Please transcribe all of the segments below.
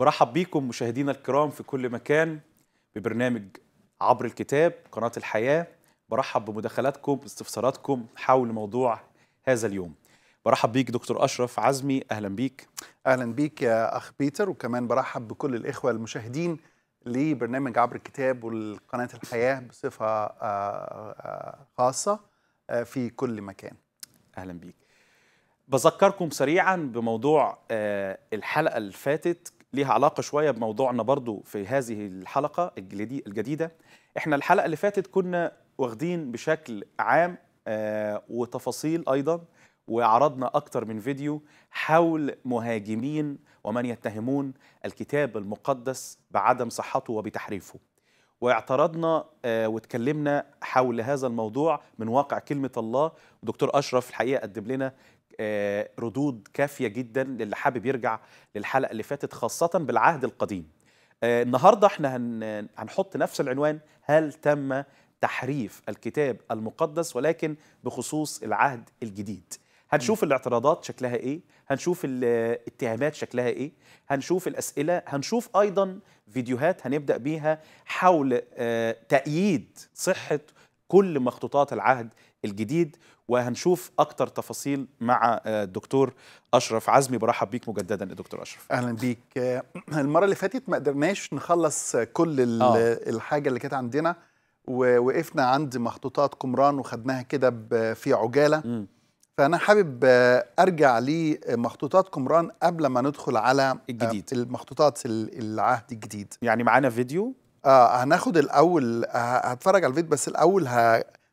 برحب بيكم مشاهدينا الكرام في كل مكان ببرنامج عبر الكتاب قناة الحياة برحب بمداخلاتكم باستفساراتكم حول موضوع هذا اليوم برحب بيك دكتور أشرف عزمي أهلا بيك أهلا بيك يا أخ بيتر وكمان برحب بكل الإخوة المشاهدين لبرنامج عبر الكتاب والقناة الحياة بصفة آه، آه، خاصة آه، في كل مكان أهلا بيك بذكركم سريعا بموضوع الحلقة اللي فاتت ليها علاقة شوية بموضوعنا برضو في هذه الحلقة الجديدة احنا الحلقة اللي فاتت كنا واخدين بشكل عام آه، وتفاصيل أيضا وعرضنا أكتر من فيديو حول مهاجمين ومن يتهمون الكتاب المقدس بعدم صحته وبتحريفه واعترضنا آه، واتكلمنا حول هذا الموضوع من واقع كلمة الله ودكتور أشرف الحقيقة قدم لنا آه، ردود كافيه جدا للي حابب يرجع للحلقه اللي فاتت خاصه بالعهد القديم آه، النهارده احنا هنحط نفس العنوان هل تم تحريف الكتاب المقدس ولكن بخصوص العهد الجديد هنشوف الاعتراضات شكلها ايه هنشوف الاتهامات شكلها ايه هنشوف الاسئله هنشوف ايضا فيديوهات هنبدا بيها حول آه، تاييد صحه كل مخطوطات العهد الجديد وهنشوف اكتر تفاصيل مع الدكتور آه، اشرف عزمي برحب بيك مجددا دكتور اشرف اهلا بيك المره اللي فاتت ما قدرناش نخلص كل آه. الحاجه اللي كانت عندنا ووقفنا عند مخطوطات قمران وخدناها كده في عجاله م. فانا حابب آه، ارجع لمخطوطات آه، قمران قبل ما ندخل على الجديد المخطوطات العهد الجديد يعني معانا فيديو آه هناخد الاول هتفرج على الفيديو بس الاول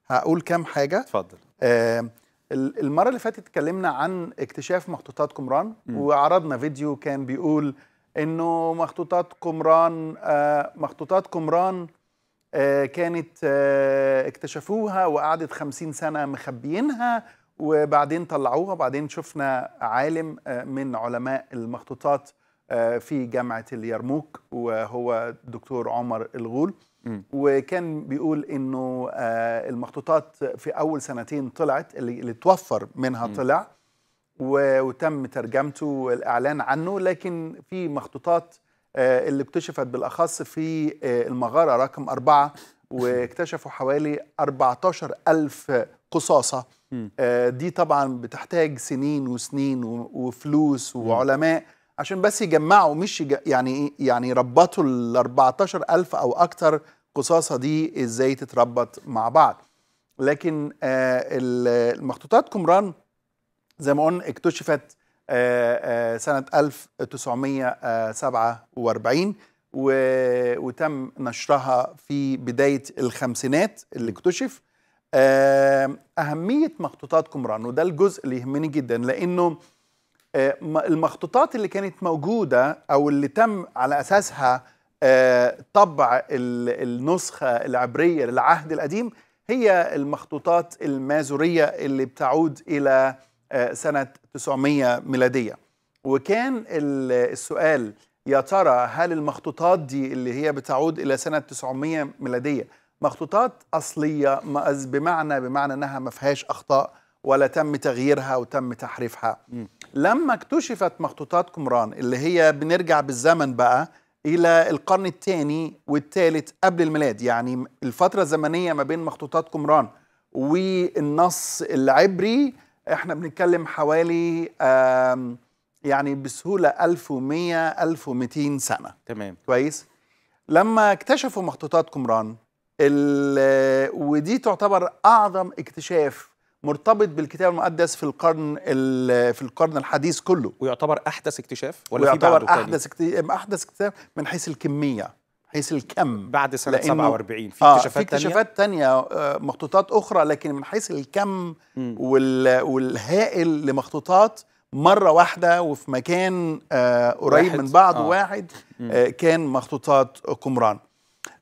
هقول كام حاجه اتفضل آه المره اللي فاتت اتكلمنا عن اكتشاف مخطوطات قمران وعرضنا فيديو كان بيقول انه مخطوطات قمران آه مخطوطات قمران آه كانت آه اكتشفوها وقعدت خمسين سنه مخبيينها وبعدين طلعوها وبعدين شفنا عالم آه، من علماء المخطوطات آه، في جامعه اليرموك وهو دكتور عمر الغول وكان بيقول انه آه، المخطوطات في اول سنتين طلعت اللي توفر منها طلع وتم ترجمته والاعلان عنه لكن في مخطوطات آه، اللي اكتشفت بالاخص في المغاره رقم أربعة واكتشفوا حوالي 14 ألف قصاصة دي طبعا بتحتاج سنين وسنين وفلوس وعلماء عشان بس يجمعوا مش يج... يعني يعني يربطوا ال 14000 او اكتر قصاصه دي ازاي تتربط مع بعض لكن آه، المخطوطات كمران زي ما قلنا اكتشفت آه، آه، سنة 1947 وتم نشرها في بداية الخمسينات اللي اكتشف أهمية مخطوطات كمران وده الجزء اللي يهمني جدا لأنه آه، المخطوطات اللي كانت موجودة أو اللي تم على أساسها آه، طبع النسخة العبرية للعهد القديم هي المخطوطات المازورية اللي بتعود إلى آه، سنة 900 ميلادية وكان السؤال يا ترى هل المخطوطات دي اللي هي بتعود إلى سنة 900 ميلادية مخطوطات أصلية بمعنى بمعنى أنها ما فيهاش أخطاء ولا تم تغييرها وتم تحريفها م. لما اكتشفت مخطوطات قمران اللي هي بنرجع بالزمن بقى الى القرن الثاني والثالث قبل الميلاد يعني الفتره الزمنيه ما بين مخطوطات قمران والنص العبري احنا بنتكلم حوالي يعني بسهوله 1100 1200 سنه تمام كويس لما اكتشفوا مخطوطات قمران ودي تعتبر اعظم اكتشاف مرتبط بالكتاب المقدس في القرن في القرن الحديث كله ويعتبر احدث اكتشاف ولا ويعتبر في بعده احدث احدث اكتشاف من حيث الكميه حيث الكم بعد سنه 47 في آه، اكتشافات آه في اكتشافات تانية, آه، مخطوطات اخرى لكن من حيث الكم وال والهائل لمخطوطات مره واحده وفي مكان آه قريب من بعض آه. واحد آه كان مخطوطات قمران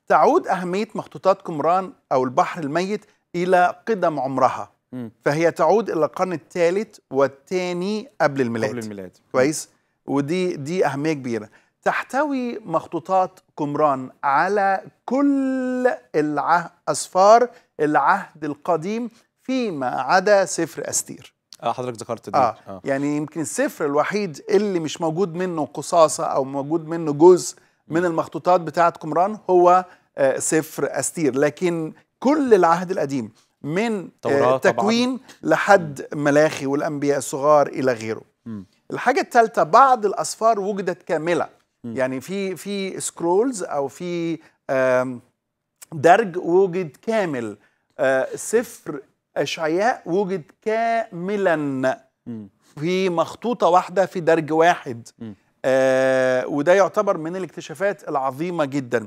تعود اهميه مخطوطات قمران او البحر الميت الى قدم عمرها فهي تعود الى القرن الثالث والثاني قبل الميلاد قبل الميلاد كويس ودي دي اهميه كبيره تحتوي مخطوطات قمران على كل العهد اسفار العهد القديم فيما عدا سفر استير اه حضرتك ذكرت ده آه. آه. يعني يمكن السفر الوحيد اللي مش موجود منه قصاصه او موجود منه جزء من المخطوطات بتاعه قمران هو آه سفر استير لكن كل العهد القديم من آه، تكوين طبعاً. لحد ملاخي والأنبياء الصغار إلى غيره م. الحاجة الثالثة بعض الأسفار وجدت كاملة م. يعني في في سكرولز أو في درج وجد كامل آه، سفر أشعياء وجد كاملا في مخطوطة واحدة في درج واحد آه وده يعتبر من الاكتشافات العظيمة جدا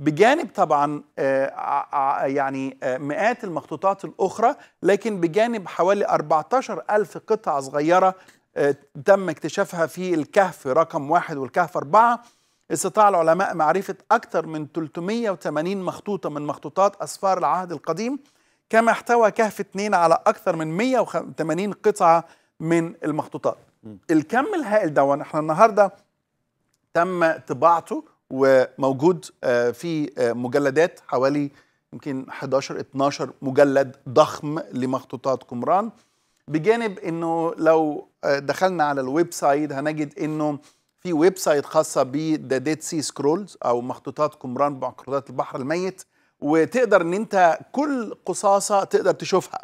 بجانب طبعا آه، آه، آه، يعني مئات المخطوطات الأخرى لكن بجانب حوالي 14 ألف قطعة صغيرة تم اكتشافها في الكهف رقم واحد والكهف أربعة استطاع العلماء معرفة أكثر من 380 مخطوطة من مخطوطات أسفار العهد القديم كما احتوى كهف اثنين على أكثر من 180 قطعة من المخطوطات الكم الهائل ده احنا النهاردة تم طباعته وموجود آه، في آه، مجلدات حوالي يمكن 11 12 مجلد ضخم لمخطوطات قمران بجانب انه لو آه، دخلنا على الويب سايت هنجد انه في ويب سايت خاصه بذا ديد سي سكرولز او مخطوطات قمران بمخطوطات البحر الميت وتقدر ان انت كل قصاصه تقدر تشوفها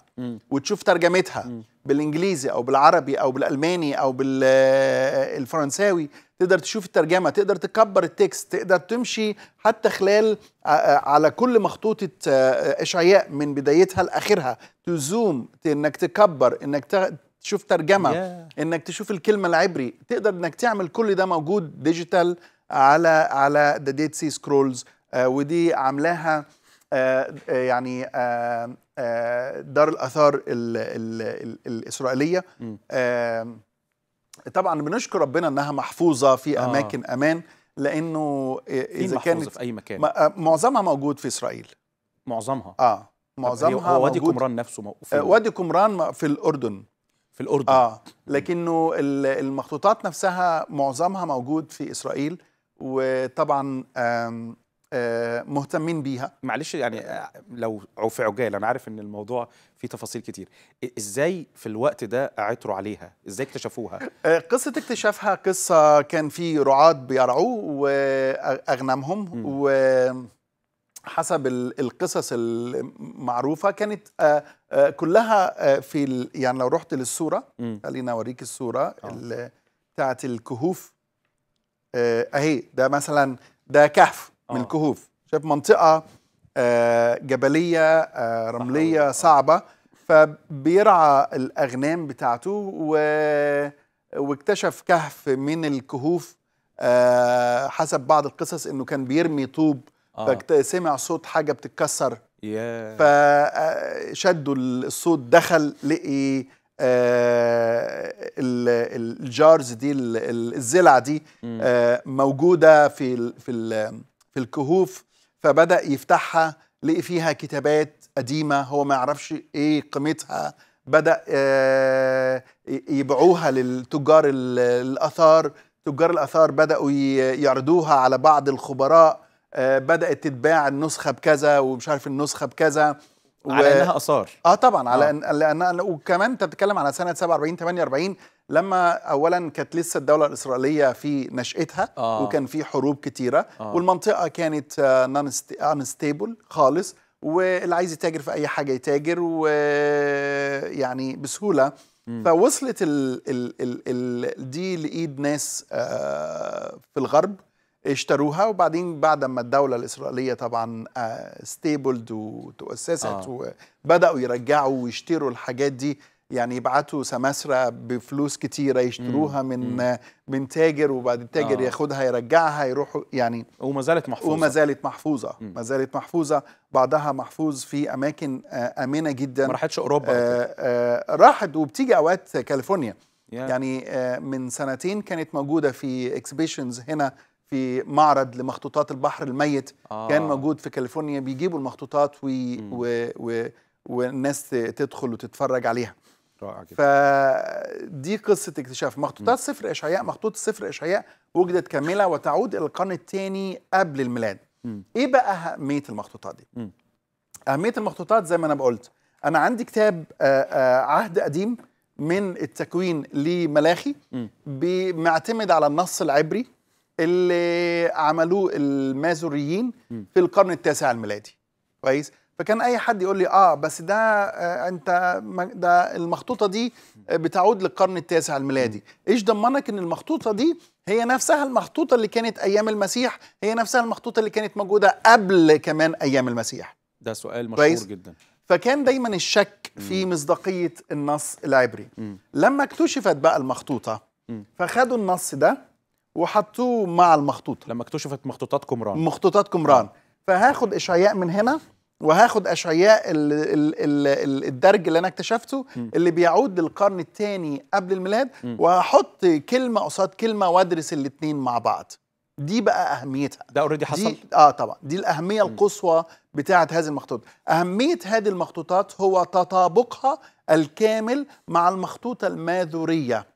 وتشوف ترجمتها بالانجليزي او بالعربي او بالالماني او بالفرنساوي تقدر تشوف الترجمه تقدر تكبر التكست تقدر تمشي حتى خلال آه، آه، على كل مخطوطه آه، اشعياء من بدايتها لاخرها تزوم انك تكبر انك تشوف ترجمه انك تشوف الكلمه العبري تقدر انك تعمل كل ده موجود ديجيتال على على ذا ديت سي سكرولز ودي عاملاها يعني دار الاثار الاسرائيليه طبعا بنشكر ربنا انها محفوظه في آه. اماكن امان لانه اذا كانت في اي مكان آه، معظمها موجود في اسرائيل معظمها اه معظمها هو وادي قمران نفسه في آه، وادي قمران في الاردن في الاردن اه لكنه المخطوطات نفسها معظمها موجود في اسرائيل وطبعا آه، مهتمين بيها معلش يعني آه، لو في عجال انا عارف ان الموضوع فيه تفاصيل كتير ازاي في الوقت ده عثروا عليها ازاي اكتشفوها آه، قصه اكتشافها قصه كان في رعاة بيرعوا واغنامهم وحسب القصص المعروفه كانت كلها في يعني لو رحت للصوره خلينا اوريك الصوره بتاعت الكهوف اهي ده مثلا ده كهف من الكهوف آه. شايف منطقه آه، جبليه آه، رمليه صعبه فبيرعى الاغنام بتاعته و... واكتشف كهف من الكهوف حسب بعض القصص انه كان بيرمي طوب فسمع صوت حاجه بتتكسر فشدوا الصوت دخل لقي الجارز دي الزلع دي موجوده في في في الكهوف فبدأ يفتحها لقي فيها كتابات قديمة هو ما يعرفش إيه قيمتها بدأ آه، يبيعوها للتجار الآثار تجار الآثار بدأوا يعرضوها على بعض الخبراء آه، بدأت تتباع النسخة بكذا ومش عارف النسخة بكذا على انها اثار اه طبعا على آه. ان لان وكمان انت بتتكلم على سنه 47 48 لما اولا كانت لسه الدوله الاسرائيليه في نشاتها آه. وكان في حروب كتيره آه. والمنطقه كانت نون ستيبل خالص واللي عايز يتاجر في اي حاجه يتاجر ويعني بسهوله مم. فوصلت ال ال ال ال دي لايد ناس آه، في الغرب اشتروها وبعدين بعد ما الدولة الإسرائيلية طبعا ستيبلد آه، وتؤسست آه. وبدأوا يرجعوا ويشتروا الحاجات دي يعني يبعتوا سماسرة بفلوس كتيرة يشتروها مم. من مم. من تاجر وبعد التاجر آه. ياخدها يرجعها يروحوا يعني وما زالت محفوظة وما زالت محفوظة مم. ما زالت محفوظة بعضها محفوظ في أماكن آه، آمنة جدا ما راحتش أوروبا آه آه راحت وبتيجي أوقات كاليفورنيا yeah. يعني آه، من سنتين كانت موجودة في اكسبيشنز هنا في معرض لمخطوطات البحر الميت آه. كان موجود في كاليفورنيا بيجيبوا المخطوطات وي و و والناس تدخل وتتفرج عليها رائع جدا فدي قصه اكتشاف مخطوطات صفر اشعياء مخطوطه صفر اشعياء وجدت كامله وتعود الى القرن الثاني قبل الميلاد م. ايه بقى اهميه المخطوطات دي م. اهميه المخطوطات زي ما انا بقولت انا عندي كتاب آآ آآ عهد قديم من التكوين لملاخي بمعتمد على النص العبري اللي عملوه المازوريين في القرن التاسع الميلادي كويس فكان اي حد يقول لي اه بس ده آه انت ده المخطوطه دي آه، بتعود للقرن التاسع الميلادي ايش ضمنك ان المخطوطه دي هي نفسها المخطوطه اللي كانت ايام المسيح هي نفسها المخطوطه اللي كانت موجوده قبل كمان ايام المسيح ده سؤال مشهور كويس؟ جدا فكان دايما الشك في مصداقيه النص العبري لما اكتشفت بقى المخطوطه فخدوا النص ده وحطوه مع المخطوطه لما اكتشفت مخطوطات كمران مخطوطات كمران آه. فهاخد اشعياء من هنا وهاخد اشعياء الدرج اللي انا اكتشفته اللي بيعود للقرن الثاني قبل الميلاد وهحط كلمه قصاد كلمه وادرس الاثنين مع بعض دي بقى اهميتها ده اوريدي حصل دي اه طبعا دي الاهميه القصوى بتاعه هذه المخطوط اهميه هذه المخطوطات هو تطابقها الكامل مع المخطوطه الماذوريه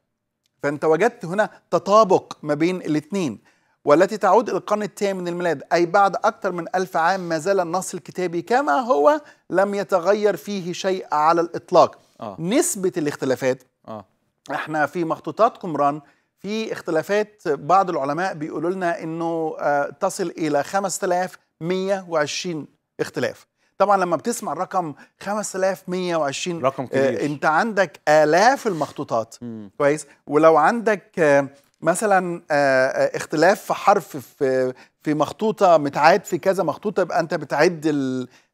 فأنت وجدت هنا تطابق ما بين الاثنين والتي تعود إلى القرن الثامن الميلاد أي بعد أكثر من ألف عام ما زال النص الكتابي كما هو لم يتغير فيه شيء على الإطلاق آه. نسبة الاختلافات آه. احنا في مخطوطات قمران في اختلافات بعض العلماء بيقولوا لنا انه آه، تصل الى 5120 اختلاف طبعا لما بتسمع الرقم 5120 رقم آه، كبير انت عندك الاف المخطوطات مم. كويس ولو عندك آه، مثلا آه، اختلاف في حرف في في مخطوطه متعاد في كذا مخطوطه يبقى انت بتعد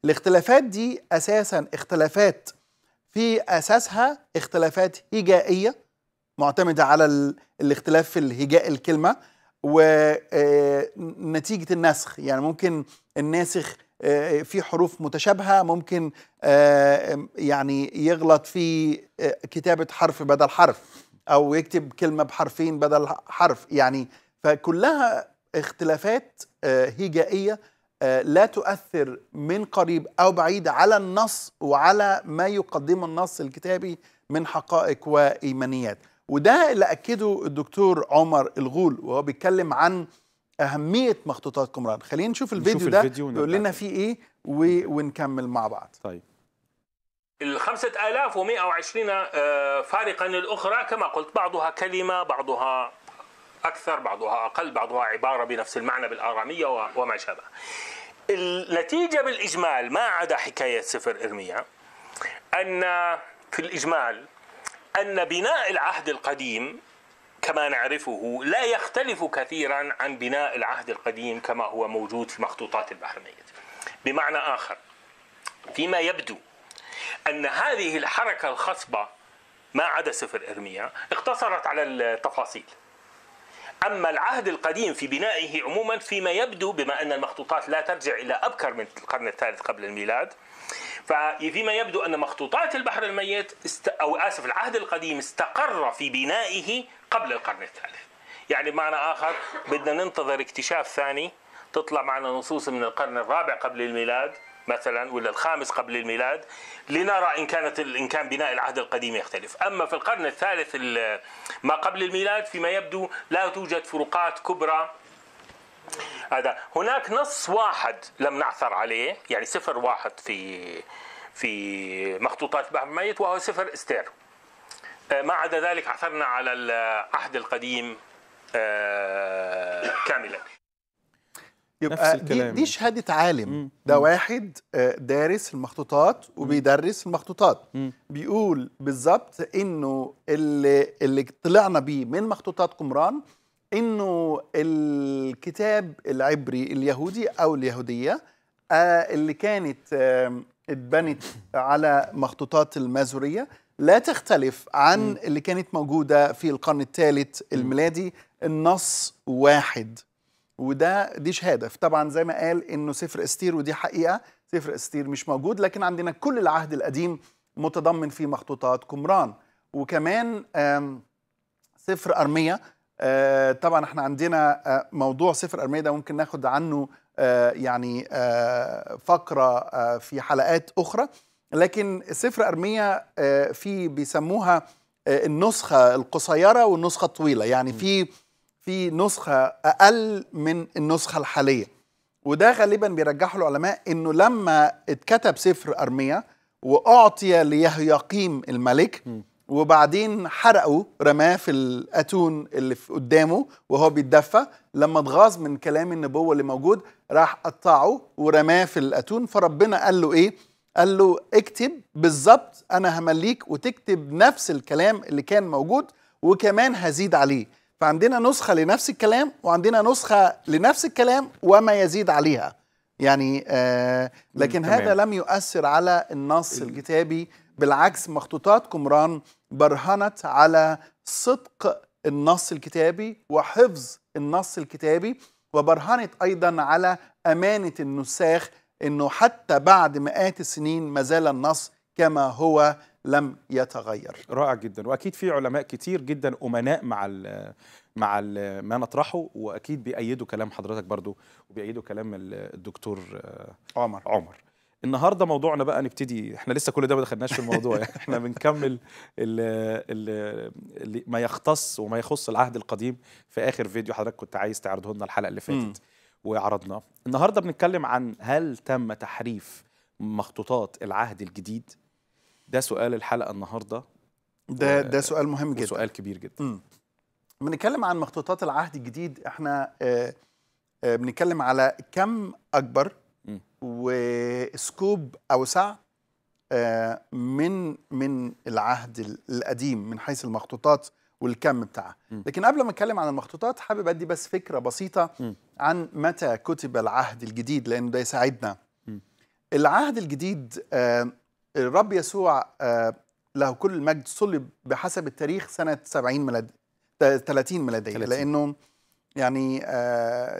الاختلافات دي اساسا اختلافات في اساسها اختلافات هجائيه معتمده على ال... الاختلاف في الهجاء الكلمه ونتيجه النسخ يعني ممكن الناسخ آه، في حروف متشابهه ممكن آه، يعني يغلط في آه، كتابه حرف بدل حرف او يكتب كلمه بحرفين بدل حرف يعني فكلها اختلافات هجائيه لا تؤثر من قريب او بعيد على النص وعلى ما يقدمه النص الكتابي من حقائق وايمانيات وده اللي اكده الدكتور عمر الغول وهو بيتكلم عن اهميه مخطوطات قمران خلينا نشوف الفيديو ده الفيديو لنا فيه ايه ونكمل مع بعض طيب ال 5120 آه، فارقا الاخرى كما قلت بعضها كلمه بعضها اكثر بعضها اقل بعضها عباره بنفس المعنى بالاراميه وما شابه النتيجه بالاجمال ما عدا حكايه سفر ارميا ان في الاجمال ان بناء العهد القديم كما نعرفه لا يختلف كثيرا عن بناء العهد القديم كما هو موجود في مخطوطات البحرينية بمعنى آخر فيما يبدو أن هذه الحركة الخصبة ما عدا سفر إرميا اقتصرت على التفاصيل أما العهد القديم في بنائه عموما فيما يبدو بما أن المخطوطات لا ترجع إلى أبكر من القرن الثالث قبل الميلاد ففيما يبدو أن مخطوطات البحر الميت است... أو آسف العهد القديم استقر في بنائه قبل القرن الثالث يعني بمعنى آخر بدنا ننتظر اكتشاف ثاني تطلع معنا نصوص من القرن الرابع قبل الميلاد مثلا ولا الخامس قبل الميلاد لنرى ان كانت ان كان بناء العهد القديم يختلف، اما في القرن الثالث ما قبل الميلاد فيما يبدو لا توجد فروقات كبرى هذا هناك نص واحد لم نعثر عليه يعني صفر واحد في في مخطوطات بحر الميت وهو صفر استير آه، ما عدا ذلك عثرنا على العهد القديم آه، كاملا يبقى نفس الكلام. دي, دي شهادة عالم ده واحد آه، دارس المخطوطات وبيدرس المخطوطات بيقول بالظبط انه اللي اللي طلعنا بيه من مخطوطات قمران انه الكتاب العبري اليهودي او اليهوديه آه، اللي كانت اتبنت على مخطوطات المازوريه لا تختلف عن اللي كانت موجوده في القرن الثالث الميلادي النص واحد وده دي شهاده طبعا زي ما قال انه سفر استير ودي حقيقه سفر استير مش موجود لكن عندنا كل العهد القديم متضمن في مخطوطات قمران وكمان سفر ارميه آه، طبعا احنا عندنا آه، موضوع صفر ارميه ده ممكن ناخد عنه آه، يعني فقره في حلقات اخرى لكن صفر ارميه في بيسموها النسخه القصيره والنسخه الطويله يعني في في نسخه اقل من النسخه الحاليه وده غالبا بيرجحه العلماء انه لما اتكتب سفر ارميه واعطي ليهياقيم الملك وبعدين حرقوا رماه في الاتون اللي في قدامه وهو بيتدفى لما اتغاظ من كلام النبوه اللي موجود راح قطعه ورماه في الاتون فربنا قال له ايه قال له اكتب بالظبط انا همليك وتكتب نفس الكلام اللي كان موجود وكمان هزيد عليه فعندنا نسخه لنفس الكلام وعندنا نسخه لنفس الكلام وما يزيد عليها يعني آه لكن هذا لم يؤثر على النص الكتابي بالعكس مخطوطات قمران برهنت على صدق النص الكتابي وحفظ النص الكتابي وبرهنت ايضا على امانه النساخ انه حتى بعد مئات السنين ما زال النص كما هو لم يتغير رائع جدا واكيد في علماء كتير جدا امناء مع الـ مع الـ ما نطرحه واكيد بيأيدوا كلام حضرتك برضو وبيأيدوا كلام الدكتور عمر عمر النهارده موضوعنا بقى نبتدي احنا لسه كل ده ما دخلناش في الموضوع يعني احنا بنكمل الـ الـ الـ ما يختص وما يخص العهد القديم في اخر فيديو حضرتك كنت عايز تعرضه لنا الحلقه اللي فاتت وعرضناه النهارده بنتكلم عن هل تم تحريف مخطوطات العهد الجديد ده سؤال الحلقه النهارده ده ده سؤال مهم جدا سؤال كبير جدا بنتكلم عن مخطوطات العهد الجديد احنا آه, آه، بنتكلم على كم اكبر وسكوب اوسع آه، من من العهد القديم من حيث المخطوطات والكم بتاعها لكن قبل ما اتكلم عن المخطوطات حابب ادي بس فكره بسيطه عن متى كتب العهد الجديد لانه ده يساعدنا العهد الجديد آه، الرب يسوع آه، له كل المجد صلب بحسب التاريخ سنه 70 ميلاد 30 ميلاديه لانه يعني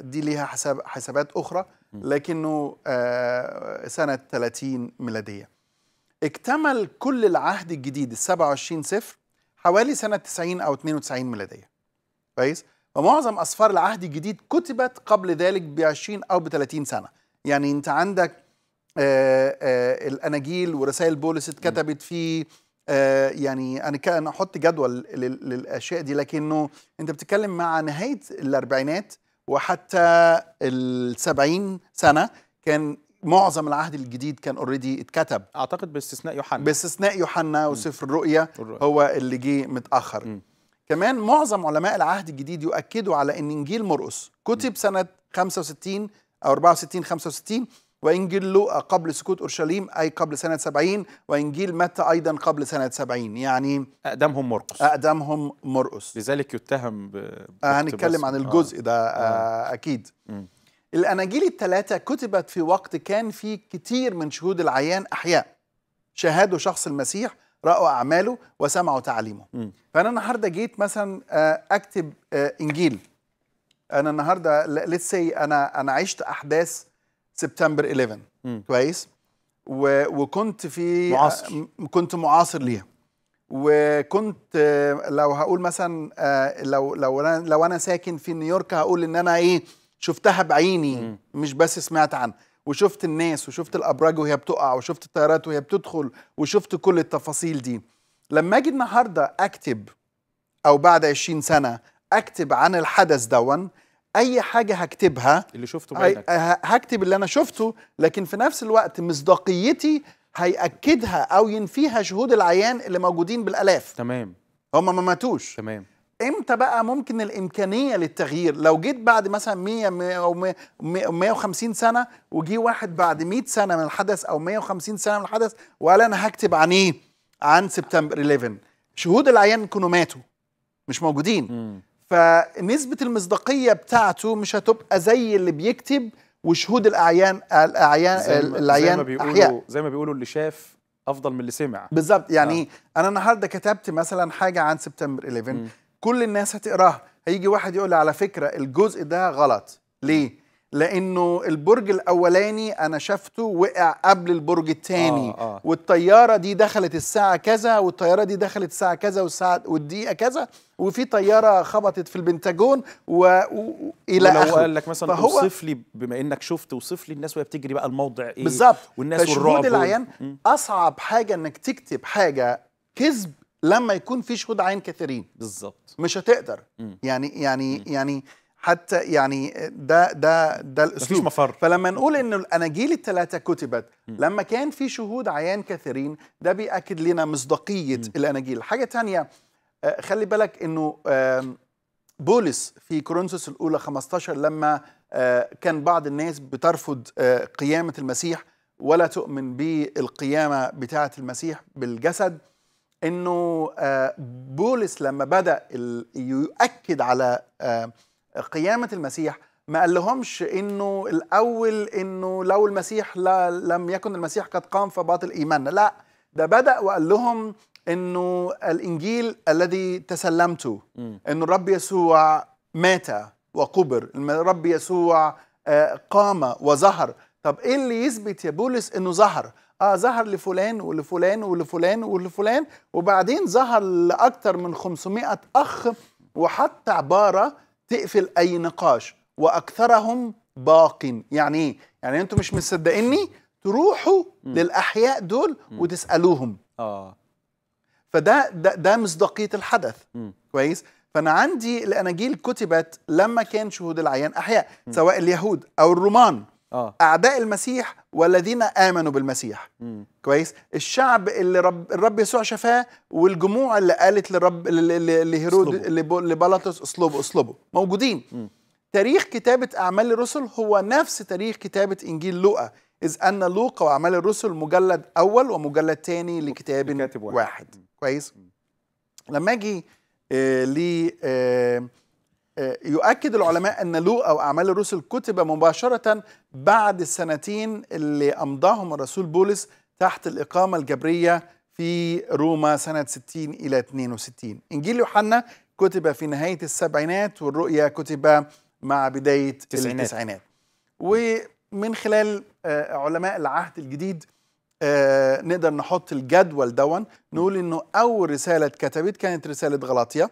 دي ليها حساب حسابات اخرى لكنه آه، سنة 30 ميلادية اكتمل كل العهد الجديد ال 27 سفر حوالي سنة 90 أو 92 ميلادية كويس ومعظم أسفار العهد الجديد كتبت قبل ذلك ب 20 أو ب 30 سنة يعني أنت عندك آه، آه، الأناجيل ورسائل بولس اتكتبت في يعني أنا كان أحط جدول للأشياء دي لكنه أنت بتتكلم مع نهاية الأربعينات وحتى السبعين سنة كان معظم العهد الجديد كان اوريدي اتكتب اعتقد باستثناء يوحنا باستثناء يوحنا وسفر الرؤيا هو اللي جه متاخر م. كمان معظم علماء العهد الجديد يؤكدوا على ان انجيل مرقس كتب م. سنه 65 او 64 65 وإنجيل لوقا قبل سكوت أورشليم أي قبل سنة 70 وإنجيل متى أيضا قبل سنة 70 يعني أقدمهم مرقس أقدمهم مرقس لذلك يتهم ب... آه، هنتكلم عن الجزء آه. ده آه. آه. أكيد م. الأناجيل الثلاثة كتبت في وقت كان في كتير من شهود العيان أحياء شاهدوا شخص المسيح رأوا أعماله وسمعوا تعليمه م. فأنا النهاردة جيت مثلا آه، أكتب إنجيل أنا النهاردة ليتس أنا أنا عشت أحداث سبتمبر 11 م. كويس و... وكنت في معاصر. آه، كنت معاصر ليها وكنت آه، لو هقول مثلا آه، لو لو انا لو انا ساكن في نيويورك هقول ان انا ايه شفتها بعيني م. مش بس سمعت عنها وشفت الناس وشفت الابراج وهي بتقع وشفت الطيارات وهي بتدخل وشفت كل التفاصيل دي لما اجي النهارده اكتب او بعد 20 سنه اكتب عن الحدث دون اي حاجه هكتبها اللي شفته بعينك هكتب اللي انا شفته لكن في نفس الوقت مصداقيتي هياكدها او ينفيها شهود العيان اللي موجودين بالالاف تمام هم ما ماتوش تمام امتى بقى ممكن الامكانيه للتغيير لو جيت بعد مثلا 100 او 150 سنه وجي واحد بعد 100 سنه من الحدث او 150 سنه من الحدث وقال انا هكتب عن ايه عن سبتمبر 11 شهود العيان كانوا ماتوا مش موجودين مم. فنسبة المصداقية بتاعته مش هتبقى زي اللي بيكتب وشهود الأعيان الأعيان زي الأعيان زي ما بيقولوا أحياء. زي ما بيقولوا اللي شاف أفضل من اللي سمع بالظبط يعني آه. أنا النهاردة كتبت مثلا حاجة عن سبتمبر 11 م. كل الناس هتقراها هيجي واحد يقول على فكرة الجزء ده غلط ليه؟ لانه البرج الاولاني انا شفته وقع قبل البرج الثاني آه آه. والطياره دي دخلت الساعه كذا والطياره دي دخلت الساعه كذا والساعه والدقيقه كذا وفي طياره خبطت في البنتاجون والى و... الى اخره قال لك مثلا فهو... اوصف لي بما انك شفت اوصف لي الناس وهي بتجري بقى الموضع ايه بالظبط والناس والرعب العيان و... اصعب حاجه انك تكتب حاجه كذب لما يكون في شهود عين كثيرين بالظبط مش هتقدر م. يعني يعني م. يعني حتى يعني ده ده ده الاسلوب مفر فلما نقول ان الاناجيل الثلاثه كتبت لما كان في شهود عيان كثيرين ده بياكد لنا مصداقيه الاناجيل حاجه تانية آه، خلي بالك انه بولس في كورنثوس الاولى 15 لما آه، كان بعض الناس بترفض آه، قيامه المسيح ولا تؤمن بالقيامه بتاعه المسيح بالجسد انه بولس لما بدا يؤكد على قيامه المسيح ما قال لهمش انه الاول انه لو المسيح لا لم يكن المسيح قد قام فباطل ايماننا لا ده بدا وقال لهم انه الانجيل الذي تسلمته انه الرب يسوع مات وقبر الرب يسوع آه، قام وظهر طب ايه اللي يثبت يا بولس انه ظهر اه ظهر لفلان ولفلان ولفلان ولفلان وبعدين ظهر لاكثر من 500 اخ وحط عباره تقفل اي نقاش واكثرهم باق يعني ايه يعني انتم مش مصدقيني تروحوا م. للاحياء دول م. وتسالوهم اه فده ده, ده مصداقيه الحدث م. كويس فانا عندي الاناجيل كتبت لما كان شهود العيان احياء م. سواء اليهود او الرومان آه. اعداء المسيح والذين امنوا بالمسيح مم. كويس الشعب اللي رب الرب يسوع شفاه والجموع اللي قالت للرب لهيرود لبلاطس اصلبه اصلبه موجودين مم. تاريخ كتابه اعمال الرسل هو نفس تاريخ كتابه انجيل لوقا اذ ان لوقا واعمال الرسل مجلد اول ومجلد ثاني لكتاب واحد, واحد. كويس مم. لما اجي آه ل آه يؤكد العلماء أن لو أو أعمال الرسل كتب مباشرة بعد السنتين اللي أمضاهم الرسول بولس تحت الإقامة الجبرية في روما سنة 60 إلى 62 إنجيل يوحنا كتب في نهاية السبعينات والرؤيا كتب مع بداية التسعينات, التسعينات. ومن خلال آه، علماء العهد الجديد آه، نقدر نحط الجدول دون نقول انه اول رساله اتكتبت كانت رساله غلاطيا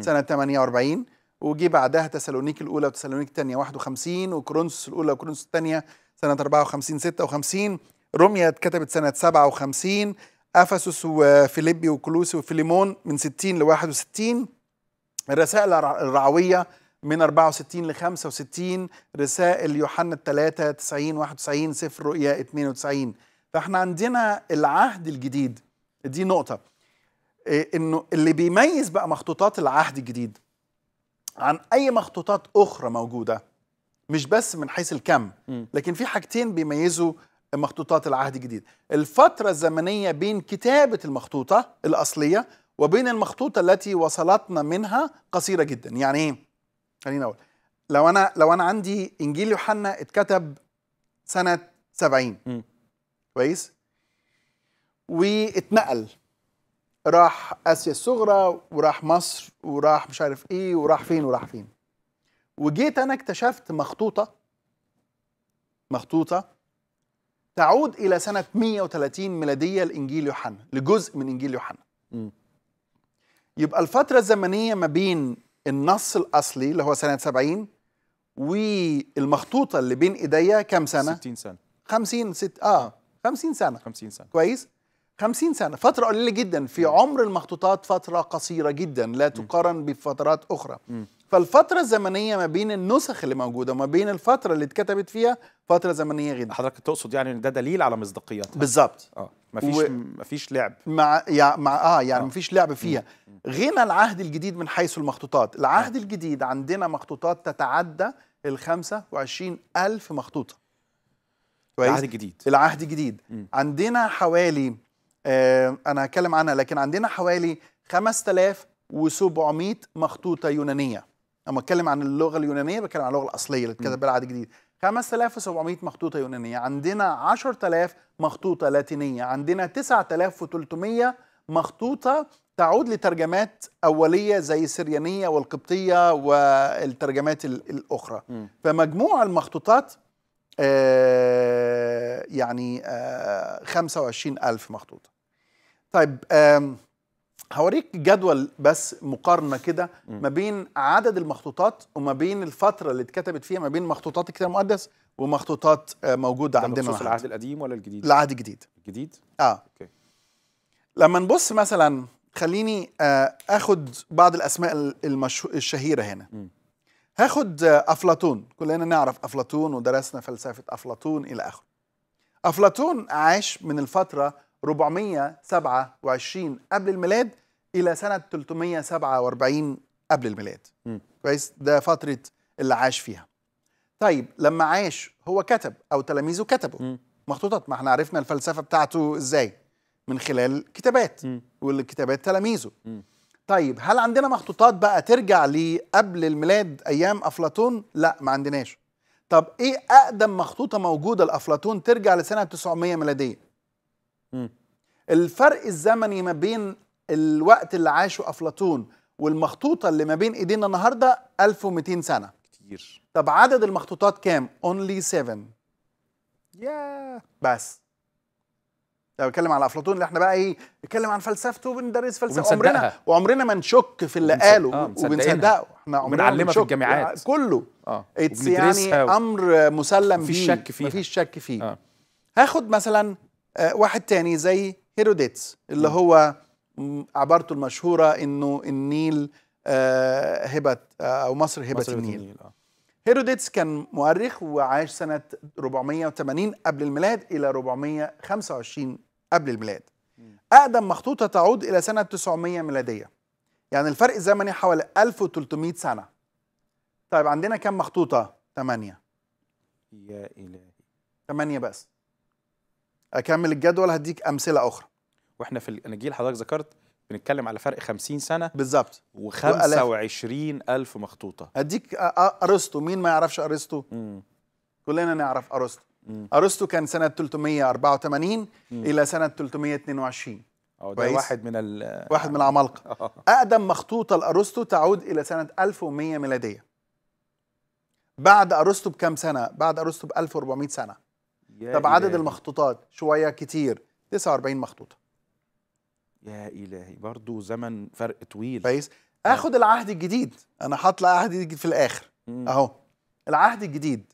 سنه 48 وجي بعدها تسالونيك الاولى وتسالونيك الثانيه 51 وكرونسوس الاولى وكرونسوس الثانيه سنه 54 56 روميا اتكتبت سنه 57 افسس وفيليبي وكلوسي وفيليمون من 60 ل 61 الرسائل الرعويه من 64 ل 65 رسائل يوحنا الثلاثة 90 91 سفر رؤيا 92 فاحنا عندنا العهد الجديد دي نقطة إيه، انه اللي بيميز بقى مخطوطات العهد الجديد عن اي مخطوطات اخرى موجوده مش بس من حيث الكم لكن في حاجتين بيميزوا مخطوطات العهد الجديد الفتره الزمنيه بين كتابه المخطوطه الاصليه وبين المخطوطه التي وصلتنا منها قصيره جدا يعني ايه خلينا اقول لو انا لو انا عندي انجيل يوحنا اتكتب سنه 70 كويس واتنقل راح اسيا الصغرى وراح مصر وراح مش عارف ايه وراح فين وراح فين وجيت انا اكتشفت مخطوطه مخطوطه تعود الى سنه 130 ميلاديه لانجيل يوحنا لجزء من انجيل يوحنا يبقى الفتره الزمنيه ما بين النص الاصلي اللي هو سنه 70 والمخطوطه اللي بين ايديا كام سنه 60 سنه 50 ست اه 50 سنه 50 سنه كويس 50 سنه فتره قليله جدا في عمر المخطوطات فتره قصيره جدا لا تقارن بفترات اخرى فالفترة الزمنية ما بين النسخ اللي موجودة وما بين الفترة اللي اتكتبت فيها فترة زمنية جدا حضرتك تقصد يعني ان ده دليل على مصداقيتها بالظبط اه مفيش و... مفيش لعب مع يع... مع اه يعني آه. مفيش لعب فيها غنى العهد الجديد من حيث المخطوطات العهد آه. الجديد عندنا مخطوطات تتعدى ال 25 ألف مخطوطة العهد الجديد العهد الجديد عندنا حوالي آه، انا هتكلم عنها لكن عندنا حوالي 5700 مخطوطه يونانيه اما اتكلم عن اللغه اليونانيه بتكلم عن اللغه الاصليه اللي اتكتب بالعهد الجديد 5700 مخطوطه يونانيه عندنا 10000 مخطوطه لاتينيه عندنا 9300 مخطوطه تعود لترجمات اوليه زي السريانيه والقبطيه والترجمات الاخرى م. فمجموع المخطوطات آه، يعني آه، وعشرين ألف مخطوطة طيب هوريك جدول بس مقارنه كده ما بين عدد المخطوطات وما بين الفتره اللي اتكتبت فيها ما بين مخطوطات الكتاب المقدس ومخطوطات آه، موجوده ده عندنا بخصوص العهد القديم ولا الجديد؟ العهد الجديد الجديد؟ اه اوكي لما نبص مثلا خليني آه اخد بعض الاسماء المشهورة الشهيره هنا م. هاخد أفلاطون كلنا نعرف أفلاطون ودرسنا فلسفة أفلاطون إلى آخره أفلاطون عاش من الفترة 427 قبل الميلاد إلى سنة 347 قبل الميلاد كويس ده فترة اللي عاش فيها طيب لما عاش هو كتب أو تلاميذه كتبوا مخطوطات ما احنا عرفنا الفلسفة بتاعته إزاي من خلال كتابات والكتابات تلاميذه طيب هل عندنا مخطوطات بقى ترجع لقبل الميلاد ايام افلاطون لا ما عندناش طب ايه اقدم مخطوطه موجوده لافلاطون ترجع لسنه 900 ميلاديه الفرق الزمني ما بين الوقت اللي عاشه افلاطون والمخطوطه اللي ما بين ايدينا النهارده 1200 سنه كتير طب عدد المخطوطات كام اونلي 7 ياه بس لو بتكلم على افلاطون اللي احنا بقى ايه بنتكلم عن فلسفته وبندرس فلسفه عمرنا وعمرنا ما نشك في اللي قاله آه وبنصدقه احنا عمرنا ما في الجامعات آه، كله اه اتس يعني امر مسلم مفيش شك فيه مفيش شك فيه آه. هاخد مثلا آه، واحد تاني زي هيروديتس اللي هو عبارته المشهوره انه النيل آه، هبت او مصر هبت مصر النيل, النيل. آه. هيروديتس كان مؤرخ وعاش سنة 480 قبل الميلاد إلى 425 قبل الميلاد أقدم مخطوطة تعود إلى سنة 900 ميلادية يعني الفرق الزمني حوالي 1300 سنة طيب عندنا كم مخطوطة؟ 8 يا إلهي 8 بس أكمل الجدول هديك أمثلة أخرى واحنا في الاناجيل حضرتك ذكرت بنتكلم على فرق 50 سنه بالظبط و25 الف مخطوطه هديك ارسطو مين ما يعرفش ارسطو كلنا نعرف ارسطو ارسطو كان سنه 384 مم. الى سنه 322 اه ده واحد من ال واحد من العمالقه آه. اقدم مخطوطه لارسطو تعود الى سنه 1100 ميلاديه بعد ارسطو بكام سنه بعد ارسطو ب 1400 سنه طب عدد المخطوطات شويه كتير 49 مخطوطه يا الهي برضه زمن فرق طويل كويس آه. اخد العهد الجديد انا حاطط العهد الجديد في الاخر مم. اهو العهد الجديد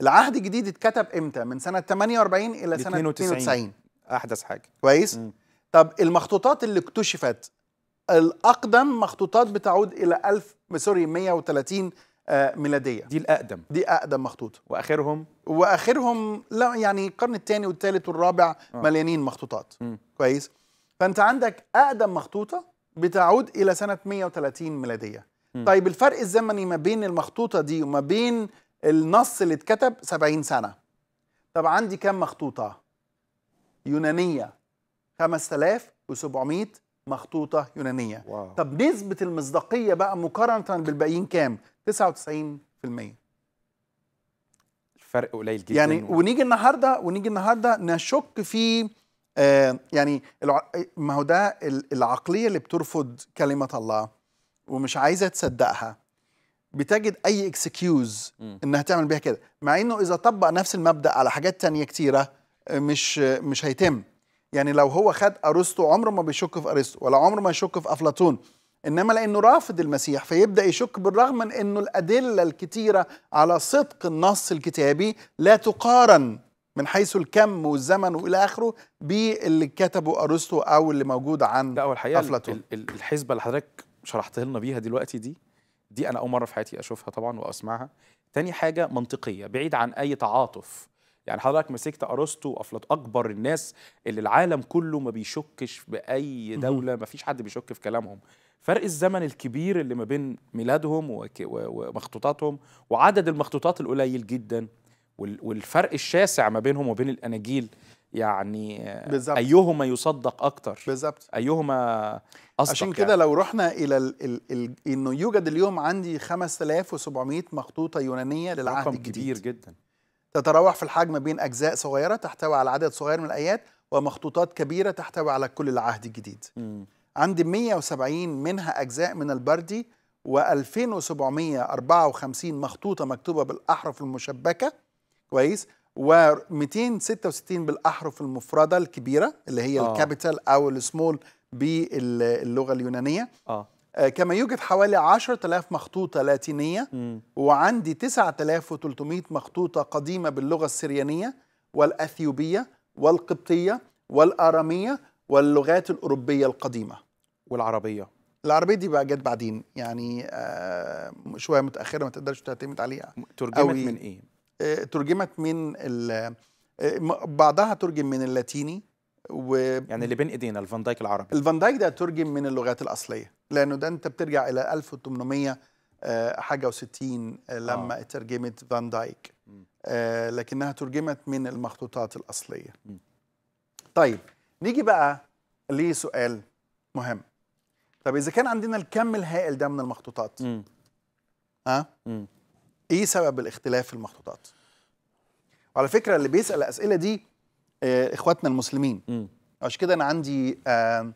العهد الجديد اتكتب امتى من سنه 48 الى سنه 92. 92 احدث حاجه كويس مم. طب المخطوطات اللي اكتشفت الاقدم مخطوطات بتعود الى 1000 سوري 130 آه، ميلاديه دي الاقدم دي اقدم مخطوطه واخرهم واخرهم لا يعني القرن الثاني والثالث والرابع آه. مليانين مخطوطات مم. كويس فانت عندك اقدم مخطوطه بتعود الى سنه 130 ميلاديه م. طيب الفرق الزمني ما بين المخطوطه دي وما بين النص اللي اتكتب 70 سنه طب عندي كام مخطوطه يونانيه 5700 مخطوطه يونانيه واو. طب نسبه المصداقيه بقى مقارنه بالباقيين كام 99% الفرق قليل جدا يعني ونيجي النهارده ونيجي النهارده نشك في آه، يعني ما هو ده العقليه اللي بترفض كلمه الله ومش عايزه تصدقها بتجد اي اكسكيوز انها تعمل بيها كده مع انه اذا طبق نفس المبدا على حاجات تانية كتيره آه، مش آه، مش هيتم يعني لو هو خد ارسطو عمره ما بيشك في ارسطو ولا عمره ما يشك في افلاطون انما لانه رافض المسيح فيبدا يشك بالرغم من انه الادله الكتيره على صدق النص الكتابي لا تقارن من حيث الكم والزمن والى اخره باللي كتبه ارسطو او اللي موجود عن لا والحقيقه افلاطون الحسبه اللي حضرتك شرحتها لنا بيها دلوقتي دي دي انا اول مره في حياتي اشوفها طبعا واسمعها تاني حاجه منطقيه بعيد عن اي تعاطف يعني حضرتك مسكت ارسطو وافلاطون اكبر الناس اللي العالم كله ما بيشكش باي دوله ما فيش حد بيشك في كلامهم فرق الزمن الكبير اللي ما بين ميلادهم ومخطوطاتهم وعدد المخطوطات القليل جدا والفرق الشاسع ما بينهم وبين الاناجيل يعني بالزبط. ايهما يصدق اكتر بالظبط ايهما اصدق عشان يعني؟ كده يعني. لو رحنا الى الـ الـ الـ انه يوجد اليوم عندي 5700 مخطوطه يونانيه للعهد رقم كبير جدا تتراوح في الحجم بين اجزاء صغيره تحتوي على عدد صغير من الايات ومخطوطات كبيره تحتوي على كل العهد الجديد م. عندي 170 منها اجزاء من البردي و2754 مخطوطه مكتوبه بالاحرف المشبكه كويس و266 بالاحرف المفرده الكبيره اللي هي آه. الكابيتال او السمول باللغه اليونانيه آه. آه كما يوجد حوالي 10000 مخطوطه لاتينيه م. وعندي 9300 مخطوطه قديمه باللغه السريانيه والاثيوبيه والقبطيه والاراميه واللغات الاوروبيه القديمه والعربيه العربيه دي بقى جت بعدين يعني آه شويه متاخره ما تقدرش تعتمد عليها ترجمت من ايه ترجمت من آه، بعضها ترجم من اللاتيني و يعني اللي بين ايدينا الفان دايك العربي الفان دايك ده ترجم من اللغات الاصليه لانه ده انت بترجع الى 1800 آه، حاجه و60 آه، لما آه. اترجمت فان دايك لكنها ترجمت من المخطوطات الاصليه طيب نيجي بقى لسؤال مهم طب اذا كان عندنا الكم الهائل ده من المخطوطات ها أه؟ ايه سبب الاختلاف في المخطوطات وعلى فكره اللي بيسال الاسئله دي آه، اخواتنا المسلمين عشان كده انا عندي آه،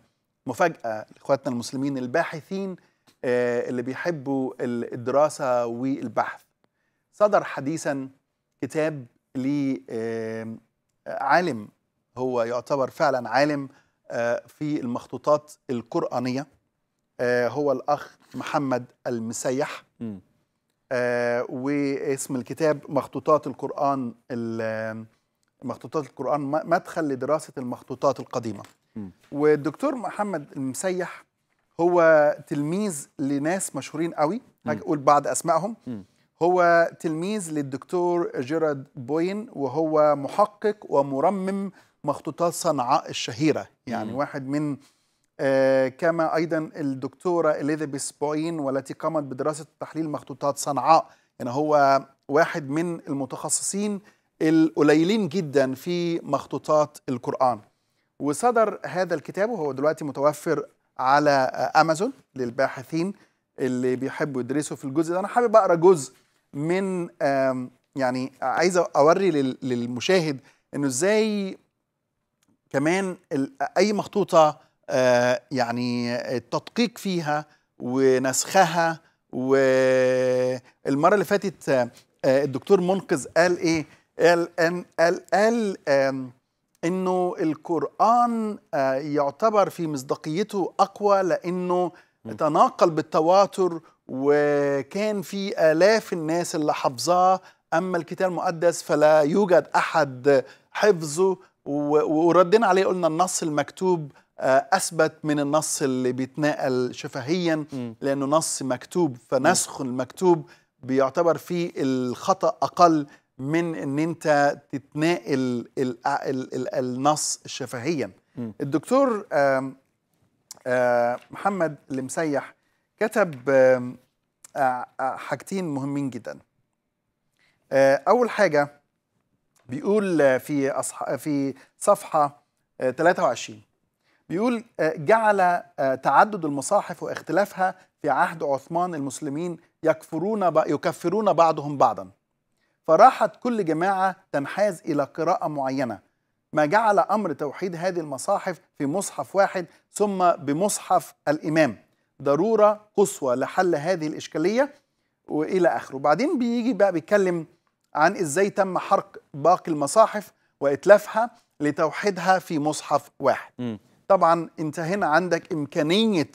مفاجاه لاخواتنا المسلمين الباحثين آه، اللي بيحبوا الدراسه والبحث صدر حديثا كتاب لعالم هو يعتبر فعلا عالم في المخطوطات القرآنية هو الأخ محمد المسيح آه، واسم الكتاب مخطوطات القرآن مخطوطات القرآن مدخل لدراسة المخطوطات القديمة م. والدكتور محمد المسيح هو تلميذ لناس مشهورين قوي هقول بعض أسمائهم هو تلميذ للدكتور جيرارد بوين وهو محقق ومرمم مخطوطات صنعاء الشهيرة يعني م. واحد من آه، كما أيضا الدكتورة إليزابيث بوين والتي قامت بدراسة تحليل مخطوطات صنعاء يعني هو واحد من المتخصصين القليلين جدا في مخطوطات القرآن وصدر هذا الكتاب وهو دلوقتي متوفر على أمازون للباحثين اللي بيحبوا يدرسوا في الجزء ده أنا حابب أقرأ جزء من يعني عايز أوري للمشاهد إنه إزاي كمان أي مخطوطة آه، يعني التدقيق فيها ونسخها والمره اللي فاتت آه، الدكتور منقذ قال ايه قال ان قال قال انه القران آه، يعتبر في مصداقيته اقوى لانه تناقل بالتواتر وكان في الاف الناس اللي حافظاه اما الكتاب المقدس فلا يوجد احد حفظه وردينا عليه قلنا النص المكتوب آه، اثبت من النص اللي بيتناقل شفهيا لانه نص مكتوب فنسخ المكتوب بيعتبر فيه الخطا اقل من ان انت تتناقل الـ الـ الـ النص شفهيا الدكتور آه، محمد المسيح كتب آه، حاجتين مهمين جدا اول حاجه بيقول في في صفحه 23 بيقول آه، جعل آه، تعدد المصاحف واختلافها في عهد عثمان المسلمين يكفرون يكفرون بعضهم بعضا فراحت كل جماعة تنحاز إلى قراءة معينة ما جعل أمر توحيد هذه المصاحف في مصحف واحد ثم بمصحف الإمام ضرورة قصوى لحل هذه الإشكالية وإلى آخره بعدين بيجي بقى بيتكلم عن إزاي تم حرق باقي المصاحف وإتلافها لتوحيدها في مصحف واحد م. طبعا انت هنا عندك امكانيه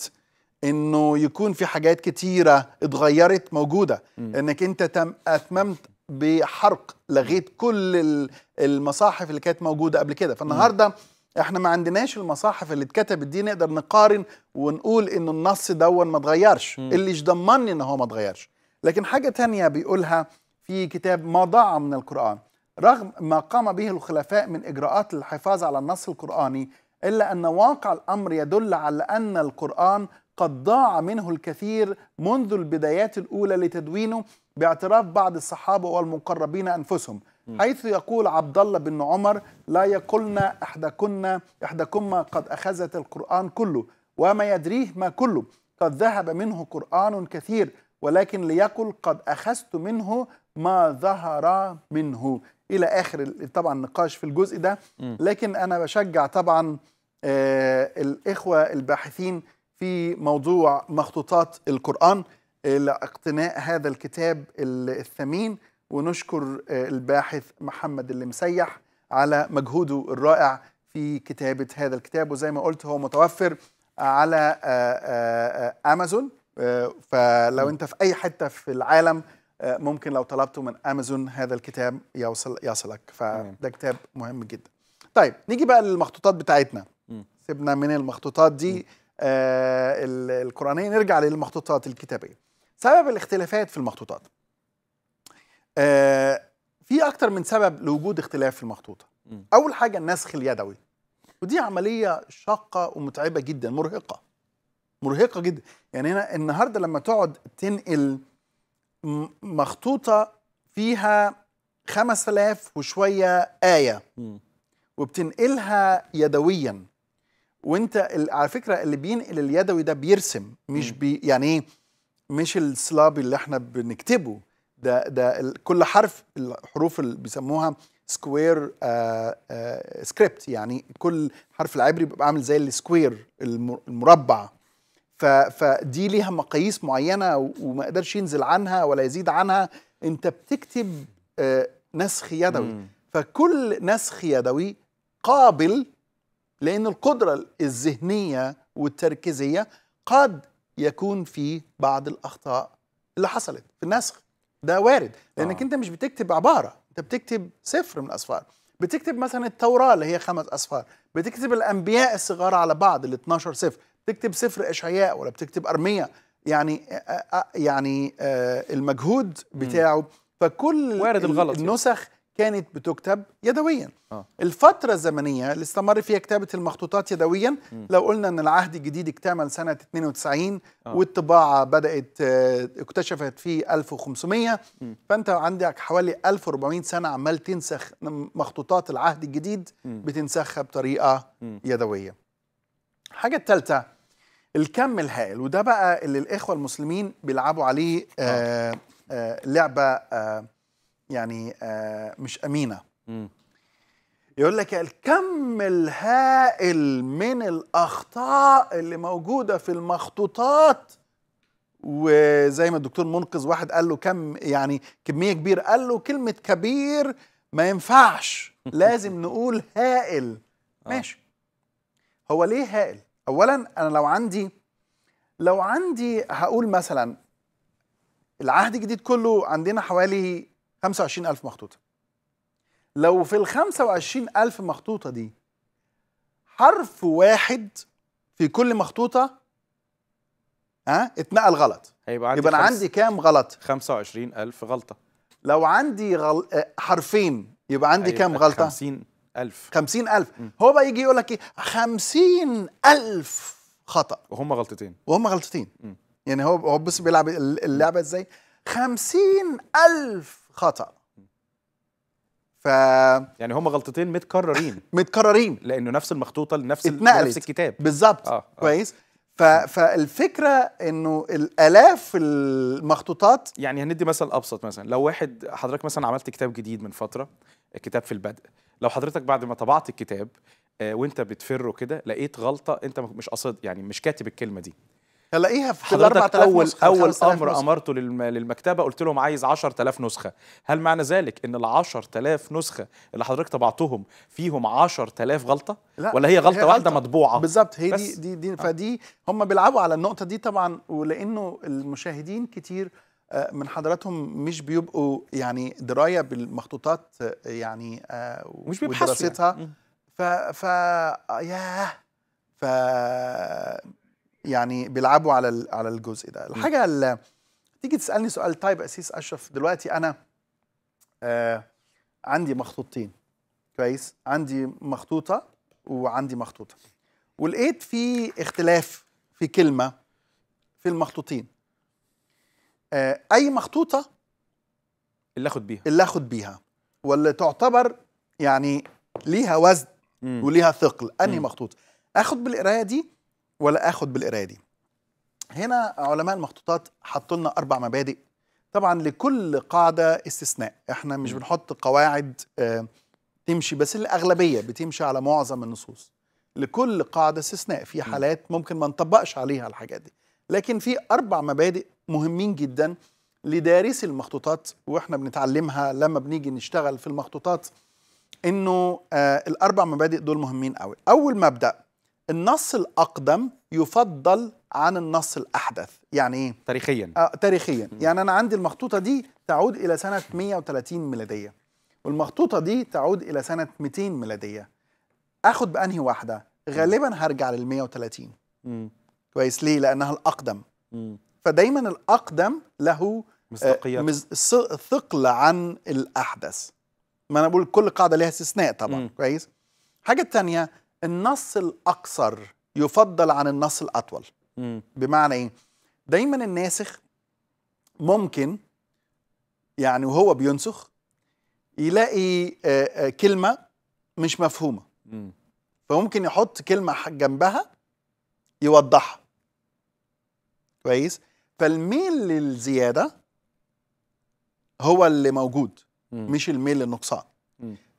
انه يكون في حاجات كتيره اتغيرت موجوده م. انك انت تم اتممت بحرق لغيت كل المصاحف اللي كانت موجوده قبل كده فالنهارده احنا ما عندناش المصاحف اللي اتكتبت دي نقدر نقارن ونقول ان النص دون ما اتغيرش اللي ضمني ان هو ما اتغيرش لكن حاجه تانية بيقولها في كتاب ما ضاع من القران رغم ما قام به الخلفاء من اجراءات للحفاظ على النص القراني إلا أن واقع الأمر يدل على أن القرآن قد ضاع منه الكثير منذ البدايات الأولى لتدوينه باعتراف بعض الصحابة والمقربين أنفسهم حيث يقول عبد الله بن عمر لا يقلن إحدكن إحدكما قد أخذت القرآن كله وما يدريه ما كله قد ذهب منه قرآن كثير ولكن ليقل قد أخذت منه ما ظهر منه إلى آخر طبعا النقاش في الجزء ده لكن أنا بشجع طبعا آه، الإخوة الباحثين في موضوع مخطوطات القرآن لاقتناء هذا الكتاب الثمين ونشكر آه، الباحث محمد المسيح على مجهوده الرائع في كتابة هذا الكتاب وزي ما قلت هو متوفر على آه، أمازون فلو أنت في أي حتة في العالم ممكن لو طلبته من أمازون هذا الكتاب يوصل يصلك فده كتاب مهم جدا طيب نيجي بقى للمخطوطات بتاعتنا سيبنا من المخطوطات دي آه القرآنية نرجع للمخطوطات الكتابية سبب الاختلافات في المخطوطات آه في أكتر من سبب لوجود اختلاف في المخطوطة أول حاجة النسخ اليدوي ودي عملية شاقة ومتعبة جدا مرهقة مرهقة جدا يعني هنا النهاردة لما تقعد تنقل مخطوطة فيها 5000 وشوية آية وبتنقلها يدويا وانت على فكره اللي بينقل اليدوي ده بيرسم مش بي يعني ايه مش السلابي اللي احنا بنكتبه ده ده كل حرف الحروف اللي بيسموها سكوير آآ آآ سكريبت يعني كل حرف العبري بيبقى عامل زي السكوير المربع فدي ليها مقاييس معينه وما قدرش ينزل عنها ولا يزيد عنها انت بتكتب آه، نسخ يدوي فكل نسخ يدوي قابل لأن القدرة الذهنية والتركيزية قد يكون في بعض الأخطاء اللي حصلت في النسخ ده وارد لأنك آه. أنت مش بتكتب عبارة أنت بتكتب سفر من الأسفار بتكتب مثلا التوراة اللي هي خمس أسفار بتكتب الأنبياء الصغار على بعض ال 12 سفر بتكتب سفر إشعياء ولا بتكتب أرمية يعني يعني المجهود بتاعه فكل وارد الغلط يعني. النسخ كانت بتكتب يدويا آه. الفترة الزمنية اللي استمر فيها كتابة المخطوطات يدويا م. لو قلنا أن العهد الجديد اكتمل سنة 92 آه. والطباعة بدأت آه، اكتشفت في 1500 م. فأنت عندك حوالي 1400 سنة عمال تنسخ مخطوطات العهد الجديد م. بتنسخها بطريقة م. يدوية الحاجة الثالثة الكم الهائل وده بقى اللي الإخوة المسلمين بيلعبوا عليه آه. آه, آه، لعبة آه يعني آه، مش امينه يقول لك الكم الهائل من الاخطاء اللي موجوده في المخطوطات وزي ما الدكتور منقذ واحد قال له كم يعني كميه كبير قال له كلمه كبير ما ينفعش لازم نقول هائل آه. ماشي هو ليه هائل اولا انا لو عندي لو عندي هقول مثلا العهد الجديد كله عندنا حوالي 25000 مخطوطه لو في ال 25000 مخطوطه دي حرف واحد في كل مخطوطه ها اتنقل غلط هيبقى عندي يبقى انا عندي كام غلط 25000 غلطه لو عندي غل... آه، حرفين يبقى عندي أيوة، كام غلطه 50000 50000 هو بقى يجي يقول لك ايه 50000 خطا وهم غلطتين وهم غلطتين م. يعني هو هو بص بيلعب اللعبه ازاي 50000 خطا ف يعني هما غلطتين متكررين متكررين لانه نفس المخطوطه لنفس اتنقلت. نفس الكتاب بالظبط آه. آه. كويس ف... فالفكره انه الالاف المخطوطات يعني هندي مثل ابسط مثلا لو واحد حضرتك مثلا عملت كتاب جديد من فتره كتاب في البدء لو حضرتك بعد ما طبعت الكتاب آه، وانت بتفره كده لقيت غلطه انت مش قصد يعني مش كاتب الكلمه دي هلاقيها في حضرتك اول نسخة اول امر نسخة. امرته للمكتبه قلت لهم عايز 10000 نسخه هل معنى ذلك ان ال 10000 نسخه اللي حضرتك طبعتهم فيهم 10000 غلطه لا ولا هي غلطه واحده مطبوعه بالظبط هي دي دي, دي آه. فدي هم بيلعبوا على النقطه دي طبعا ولانه المشاهدين كتير آه، من حضراتهم مش بيبقوا يعني درايه بالمخطوطات آه، يعني مش يعني. ودراستها يعني. ف ف ياه ف يعني بيلعبوا على على الجزء ده الحاجه اللي تيجي تسالني سؤال طيب اسيس اشرف دلوقتي انا آه عندي مخطوطتين كويس عندي مخطوطه وعندي مخطوطه ولقيت في اختلاف في كلمه في المخطوطين آه اي مخطوطه اللي اخد بيها اللي اخد بيها واللي تعتبر يعني ليها وزن وليها ثقل انهي مخطوطه اخد بالقرايه دي ولا اخد بالقرايه دي هنا علماء المخطوطات حطوا لنا اربع مبادئ طبعا لكل قاعده استثناء احنا مش بنحط قواعد آه، تمشي بس الاغلبيه بتمشي على معظم النصوص لكل قاعده استثناء في حالات ممكن ما نطبقش عليها الحاجات دي لكن في اربع مبادئ مهمين جدا لدارسي المخطوطات واحنا بنتعلمها لما بنيجي نشتغل في المخطوطات انه آه الاربع مبادئ دول مهمين قوي اول مبدا النص الأقدم يفضل عن النص الأحدث يعني إيه؟ تاريخيا آه تاريخيا يعني أنا عندي المخطوطة دي تعود إلى سنة 130 ميلادية والمخطوطة دي تعود إلى سنة 200 ميلادية أخد بأنهي واحدة؟ غالبا هرجع لل 130 كويس ليه؟ لأنها الأقدم م. فدايما الأقدم له مصداقية آه ثقل عن الأحدث ما أنا بقول كل قاعدة ليها استثناء طبعا م. كويس؟ حاجة تانية النص الاقصر يفضل عن النص الاطول م. بمعنى ايه دايما الناسخ ممكن يعني وهو بينسخ يلاقي آه، آه، كلمه مش مفهومه م. فممكن يحط كلمه جنبها يوضحها كويس فالميل للزياده هو اللي موجود م. مش الميل للنقصان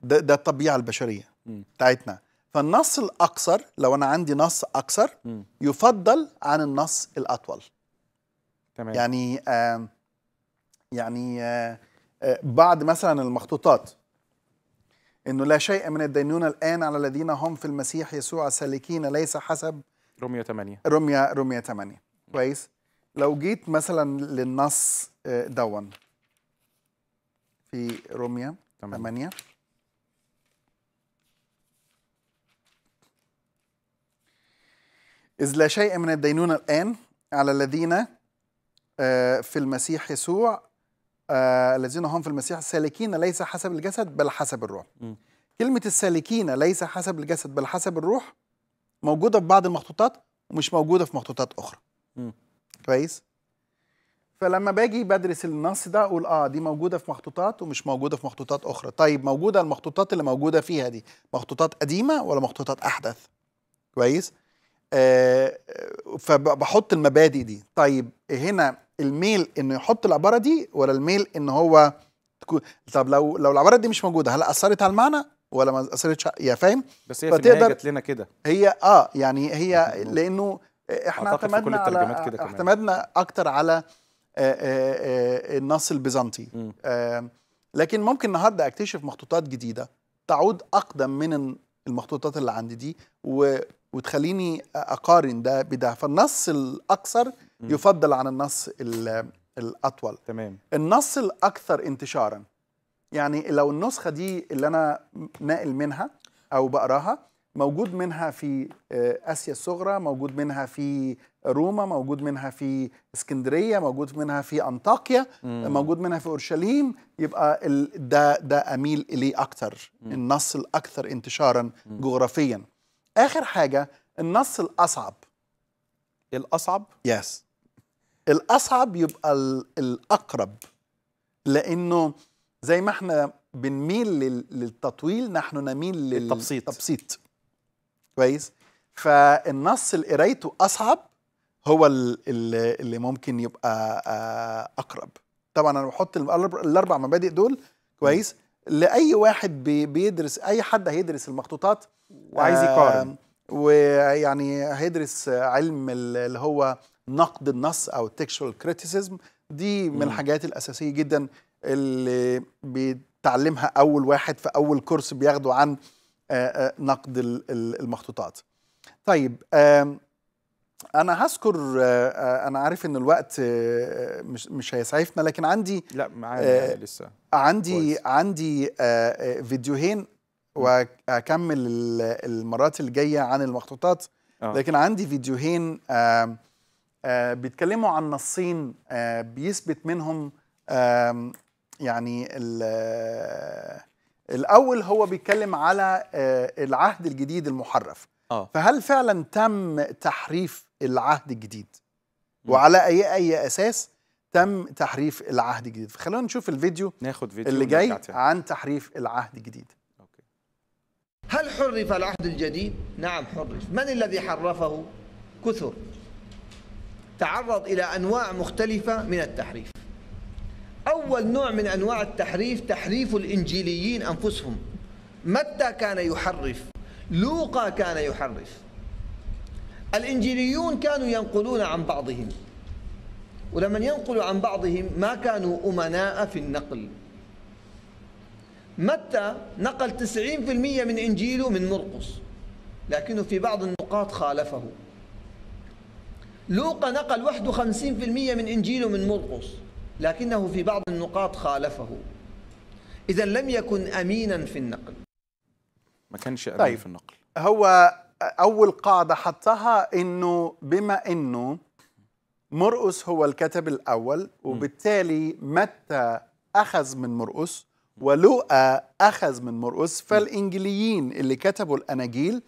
ده ده الطبيعه البشريه بتاعتنا فالنص الاقصر لو انا عندي نص اقصر يفضل عن النص الاطول تمام يعني آه يعني آه, آه، بعد مثلا المخطوطات انه لا شيء من الدينون الان على الذين هم في المسيح يسوع سالكين ليس حسب رومية 8 رومية رومية 8 كويس لو جيت مثلا للنص آه، دون في رومية 8, 8. إذ لا شيء من الدينونة الآن على الذين آه، في المسيح يسوع آه، الذين هم في المسيح سالكين ليس حسب الجسد بل حسب الروح م. كلمة السالكين ليس حسب الجسد بل حسب الروح موجودة في بعض المخطوطات ومش موجودة في مخطوطات أخرى م. كويس فلما باجي بدرس النص ده اقول اه دي موجوده في مخطوطات ومش موجوده في مخطوطات اخرى طيب موجوده المخطوطات اللي موجوده فيها دي مخطوطات قديمه ولا مخطوطات احدث كويس آه، فبحط المبادئ دي طيب هنا الميل انه يحط العباره دي ولا الميل ان هو تكون طب لو لو العباره دي مش موجوده هل اثرت على المعنى ولا ما اثرتش يا فاهم بس هي فتقدر في جت لنا كده هي اه يعني هي لانه احنا اعتمدنا على كده كمان. اعتمدنا اكتر على آه، آه، النص البيزنطي لكن ممكن النهارده اكتشف مخطوطات جديده تعود اقدم من المخطوطات اللي عندي دي وتخليني اقارن ده بده فالنص الاكثر يفضل عن النص الاطول تمام النص الاكثر انتشارا يعني لو النسخه دي اللي انا ناقل منها او بقراها موجود منها في آه، اسيا الصغرى موجود منها في روما موجود منها في اسكندريه موجود منها في انطاكيا مم. موجود منها في اورشليم يبقى ده ده اميل اليه اكتر مم. النص الاكثر انتشارا مم. جغرافيا اخر حاجه النص الاصعب الاصعب يس yes. الاصعب يبقى الاقرب لانه زي ما احنا بنميل للتطويل نحن نميل للتبسيط التبسيط كويس فالنص اللي قريته اصعب هو اللي ممكن يبقى آه، اقرب طبعا انا بحط الاربع مبادئ دول كويس لاي واحد بيدرس اي حد هيدرس المخطوطات وعايز آه، يقارن ويعني هيدرس علم اللي هو نقد النص او التكشوال كريتيسيزم دي من الحاجات الاساسيه جدا اللي بيتعلمها اول واحد في اول كورس بياخده عن آه، آه، نقد المخطوطات طيب انا هذكر آه، آه، انا عارف ان الوقت آه، مش مش هيسعفنا لكن عندي لا معايا يعني لسه عندي كويس. عندي فيديوهين واكمل المرات الجايه عن المخطوطات لكن عندي فيديوهين بيتكلموا عن نصين بيثبت منهم يعني الاول هو بيتكلم على العهد الجديد المحرف فهل فعلا تم تحريف العهد الجديد وعلى اي اي اساس تم تحريف العهد الجديد خلونا نشوف الفيديو ناخد فيديو اللي جاي عن تحريف العهد الجديد أوكي. هل حرف العهد الجديد نعم حرف من الذي حرفه كثر تعرض الى انواع مختلفه من التحريف اول نوع من انواع التحريف تحريف الانجيليين انفسهم متى كان يحرف لوقا كان يحرف الإنجيليون كانوا ينقلون عن بعضهم ولما ينقلوا عن بعضهم ما كانوا أمناء في النقل متى نقل 90% من إنجيله من مرقس لكنه في بعض النقاط خالفه لوقا نقل 51% من إنجيله من مرقس لكنه في بعض النقاط خالفه إذا لم يكن أمينا في النقل ما كانش أمين طيب. في النقل هو اول قاعده حطها انه بما انه مرقس هو الكتب الاول وبالتالي متى اخذ من مرقس ولوقا اخذ من مرقس فالانجليين اللي كتبوا الاناجيل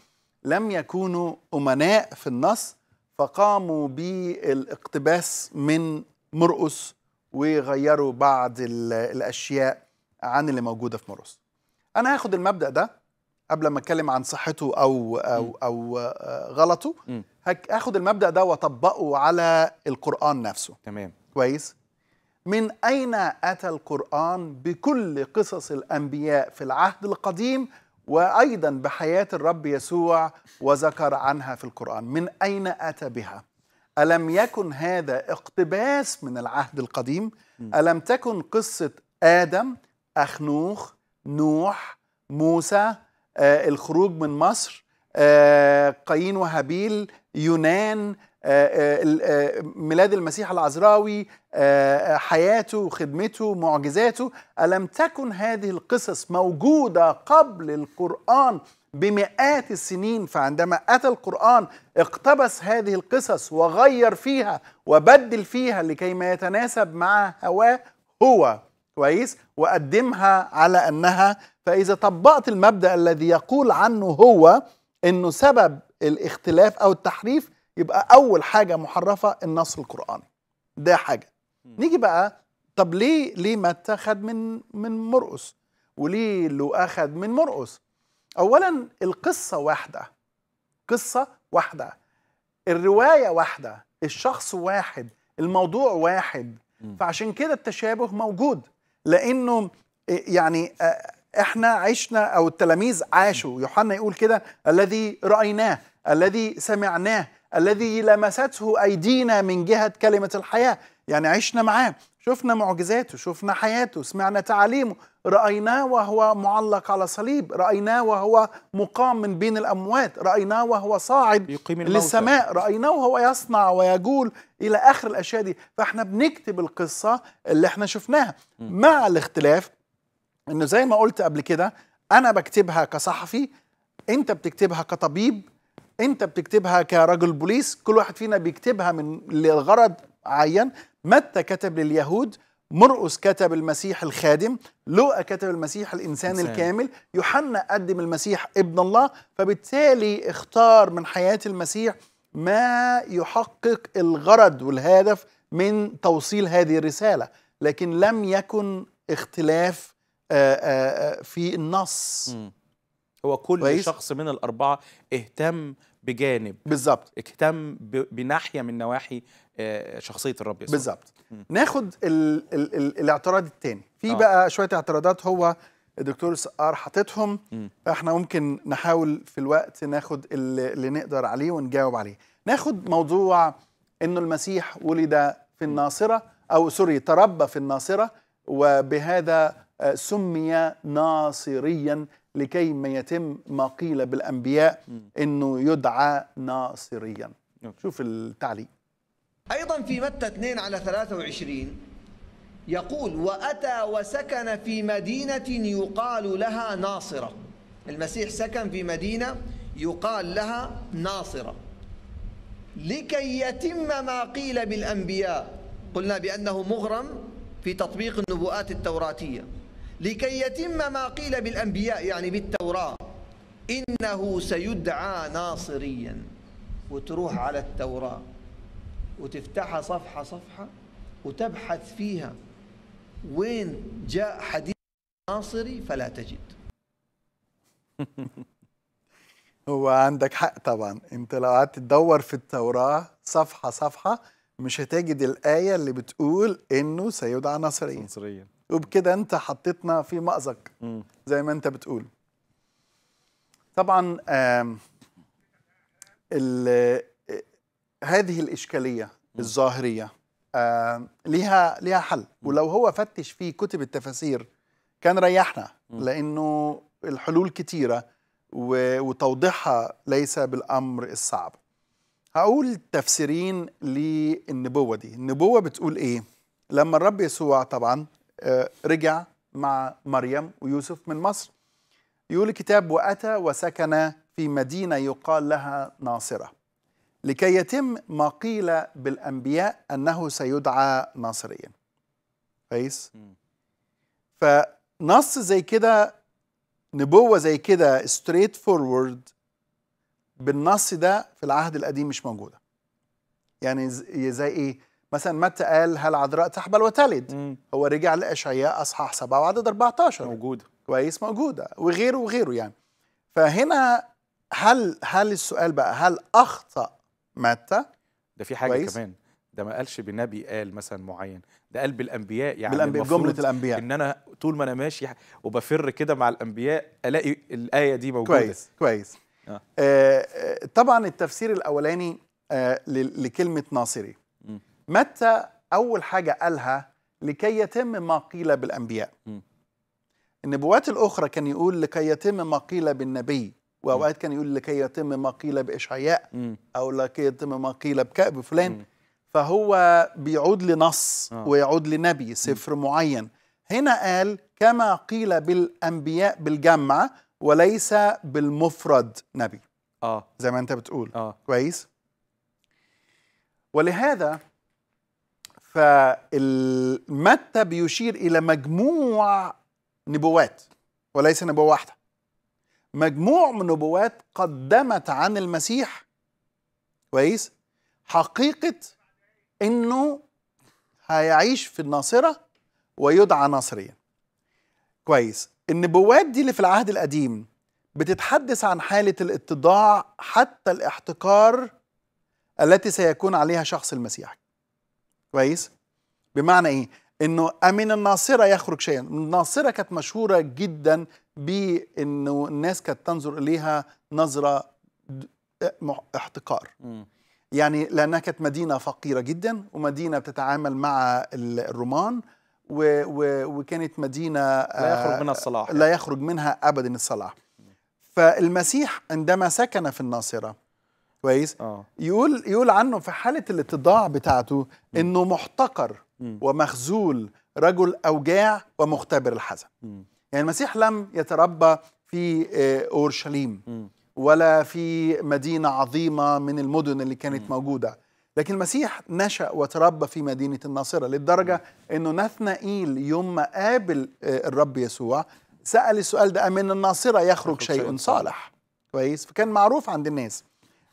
لم يكونوا امناء في النص فقاموا بالاقتباس من مرقس وغيروا بعض الاشياء عن اللي موجوده في مرقس انا هاخد المبدا ده قبل ما اتكلم عن صحته او او م. او آه، غلطه هاخد المبدا ده واطبقه على القران نفسه تمام كويس من اين اتى القران بكل قصص الانبياء في العهد القديم وايضا بحياه الرب يسوع وذكر عنها في القران من اين اتى بها الم يكن هذا اقتباس من العهد القديم م. الم تكن قصه ادم اخنوخ نوح موسى آه، الخروج من مصر آه، قايين وهابيل يونان آه، ميلاد المسيح العذراوي حياته وخدمته معجزاته ألم تكن هذه القصص موجودة قبل القرآن بمئات السنين فعندما أتى القرآن اقتبس هذه القصص وغير فيها وبدل فيها لكي ما يتناسب مع هواه هو كويس وقدمها على أنها فإذا طبقت المبدأ الذي يقول عنه هو أنه سبب الاختلاف أو التحريف يبقى أول حاجة محرفة النص القرآني ده حاجة نيجي بقى طب ليه ليه ما اتخذ من من مرقس وليه لو أخذ من مرقس أولا القصة واحدة قصة واحدة الرواية واحدة الشخص واحد الموضوع واحد فعشان كده التشابه موجود لانه إيه، يعني آه، احنا عشنا او التلاميذ عاشوا يوحنا يقول كده الذي رايناه الذي سمعناه الذي لمسته ايدينا من جهه كلمه الحياه يعني عشنا معاه شفنا معجزاته شفنا حياته سمعنا تعاليمه رأيناه وهو معلق على صليب رأيناه وهو مقام من بين الأموات رأيناه وهو صاعد يقيم للسماء رأيناه وهو يصنع ويجول إلى آخر الأشياء دي فإحنا بنكتب القصة اللي إحنا شفناها م. مع الاختلاف إنه زي ما قلت قبل كده أنا بكتبها كصحفي أنت بتكتبها كطبيب انت بتكتبها كراجل بوليس كل واحد فينا بيكتبها من للغرض عين متى كتب لليهود مرقس كتب المسيح الخادم لوقا كتب المسيح الإنسان إنسان. الكامل يوحنا قدم المسيح ابن الله فبالتالي اختار من حياة المسيح ما يحقق الغرض والهدف من توصيل هذه الرسالة لكن لم يكن اختلاف آه، آه، آه، في النص م. هو كل ويس. شخص من الأربعة اهتم بجانب بالظبط اهتم بناحية من نواحي آه، شخصيه الرب يسوع بالظبط ناخد الـ الـ الـ الاعتراض الثاني في آه. بقى شويه اعتراضات هو الدكتور سقار حاططهم فاحنا ممكن نحاول في الوقت ناخد اللي, اللي نقدر عليه ونجاوب عليه ناخد موضوع انه المسيح ولد في الناصره او سوري تربى في الناصره وبهذا آه، سمي ناصريا لكي ما يتم ما قيل بالانبياء انه يدعى ناصريا شوف التعليق أيضا في متى 2 على 23 يقول وأتى وسكن في مدينة يقال لها ناصرة المسيح سكن في مدينة يقال لها ناصرة لكي يتم ما قيل بالأنبياء قلنا بأنه مغرم في تطبيق النبوءات التوراتية لكي يتم ما قيل بالأنبياء يعني بالتوراة إنه سيدعى ناصريا وتروح على التوراة وتفتحها صفحة صفحة وتبحث فيها وين جاء حديث ناصري فلا تجد هو عندك حق طبعا انت لو قعدت تدور في التوراة صفحة صفحة مش هتجد الآية اللي بتقول انه سيدعى ناصريا ناصريا وبكده انت حطيتنا في مأزق زي ما انت بتقول طبعا هذه الإشكالية الظاهرية آه ليها ليها حل ولو هو فتش في كتب التفاسير كان ريحنا لأنه الحلول كتيرة وتوضيحها ليس بالأمر الصعب هقول تفسيرين للنبوة دي النبوة بتقول إيه لما الرب يسوع طبعا آه، رجع مع مريم ويوسف من مصر يقول الكتاب وأتى وسكن في مدينة يقال لها ناصرة لكي يتم ما قيل بالأنبياء أنه سيدعى ناصريا كويس فنص زي كده نبوة زي كده ستريت فورورد بالنص ده في العهد القديم مش موجودة يعني زي إيه مثلا متى قال هل عذراء تحبل وتلد مم. هو رجع لاشعياء اصحاح 7 وعدد 14 موجوده كويس موجوده وغيره وغيره يعني فهنا هل هل السؤال بقى هل اخطا متى ده في حاجه كويس. كمان ده ما قالش بنبي قال مثلا معين ده قال بالانبياء يعني بالأنبياء جمله الانبياء ان انا طول ما انا ماشي وبفر كده مع الانبياء الاقي الايه دي موجوده كويس كويس آه. آه, آه، طبعا التفسير الاولاني آه لكلمه ناصري متى اول حاجه قالها لكي يتم ما قيل بالانبياء م. النبوات الاخرى كان يقول لكي يتم ما قيل بالنبي واوقات كان يقول لكي يتم ما قيل باشعياء او لكي يتم ما قيل بفلان فهو بيعود لنص آه. ويعود لنبي سفر معين هنا قال كما قيل بالانبياء بالجمع وليس بالمفرد نبي اه زي ما انت بتقول آه. كويس ولهذا فمتى بيشير الى مجموع نبوات وليس نبوه واحده مجموع من نبوات قدمت عن المسيح كويس حقيقة انه هيعيش في الناصرة ويدعى ناصريا كويس النبوات دي اللي في العهد القديم بتتحدث عن حالة الاتضاع حتى الاحتقار التي سيكون عليها شخص المسيح كويس بمعنى ايه انه امن الناصره يخرج شيئا الناصره كانت مشهوره جدا بانه الناس كانت تنظر اليها نظره احتقار م. يعني لانها كانت مدينه فقيره جدا ومدينه بتتعامل مع الرومان و و وكانت مدينه آه، لا يخرج منها الصلاح يعني. لا يخرج منها ابدا الصلاح فالمسيح عندما سكن في الناصره كويس آه. يقول يقول عنه في حاله الاتضاع بتاعته م. انه محتقر م. ومخذول رجل اوجاع ومختبر الحزن م. يعني المسيح لم يتربى في آه، اورشليم ولا في مدينه عظيمه من المدن اللي كانت موجوده لكن المسيح نشا وتربى في مدينه الناصره للدرجه انه نثنائيل يوم ما قابل آه، الرب يسوع سال السؤال ده من الناصره يخرج شيء صالح كويس فكان معروف عند الناس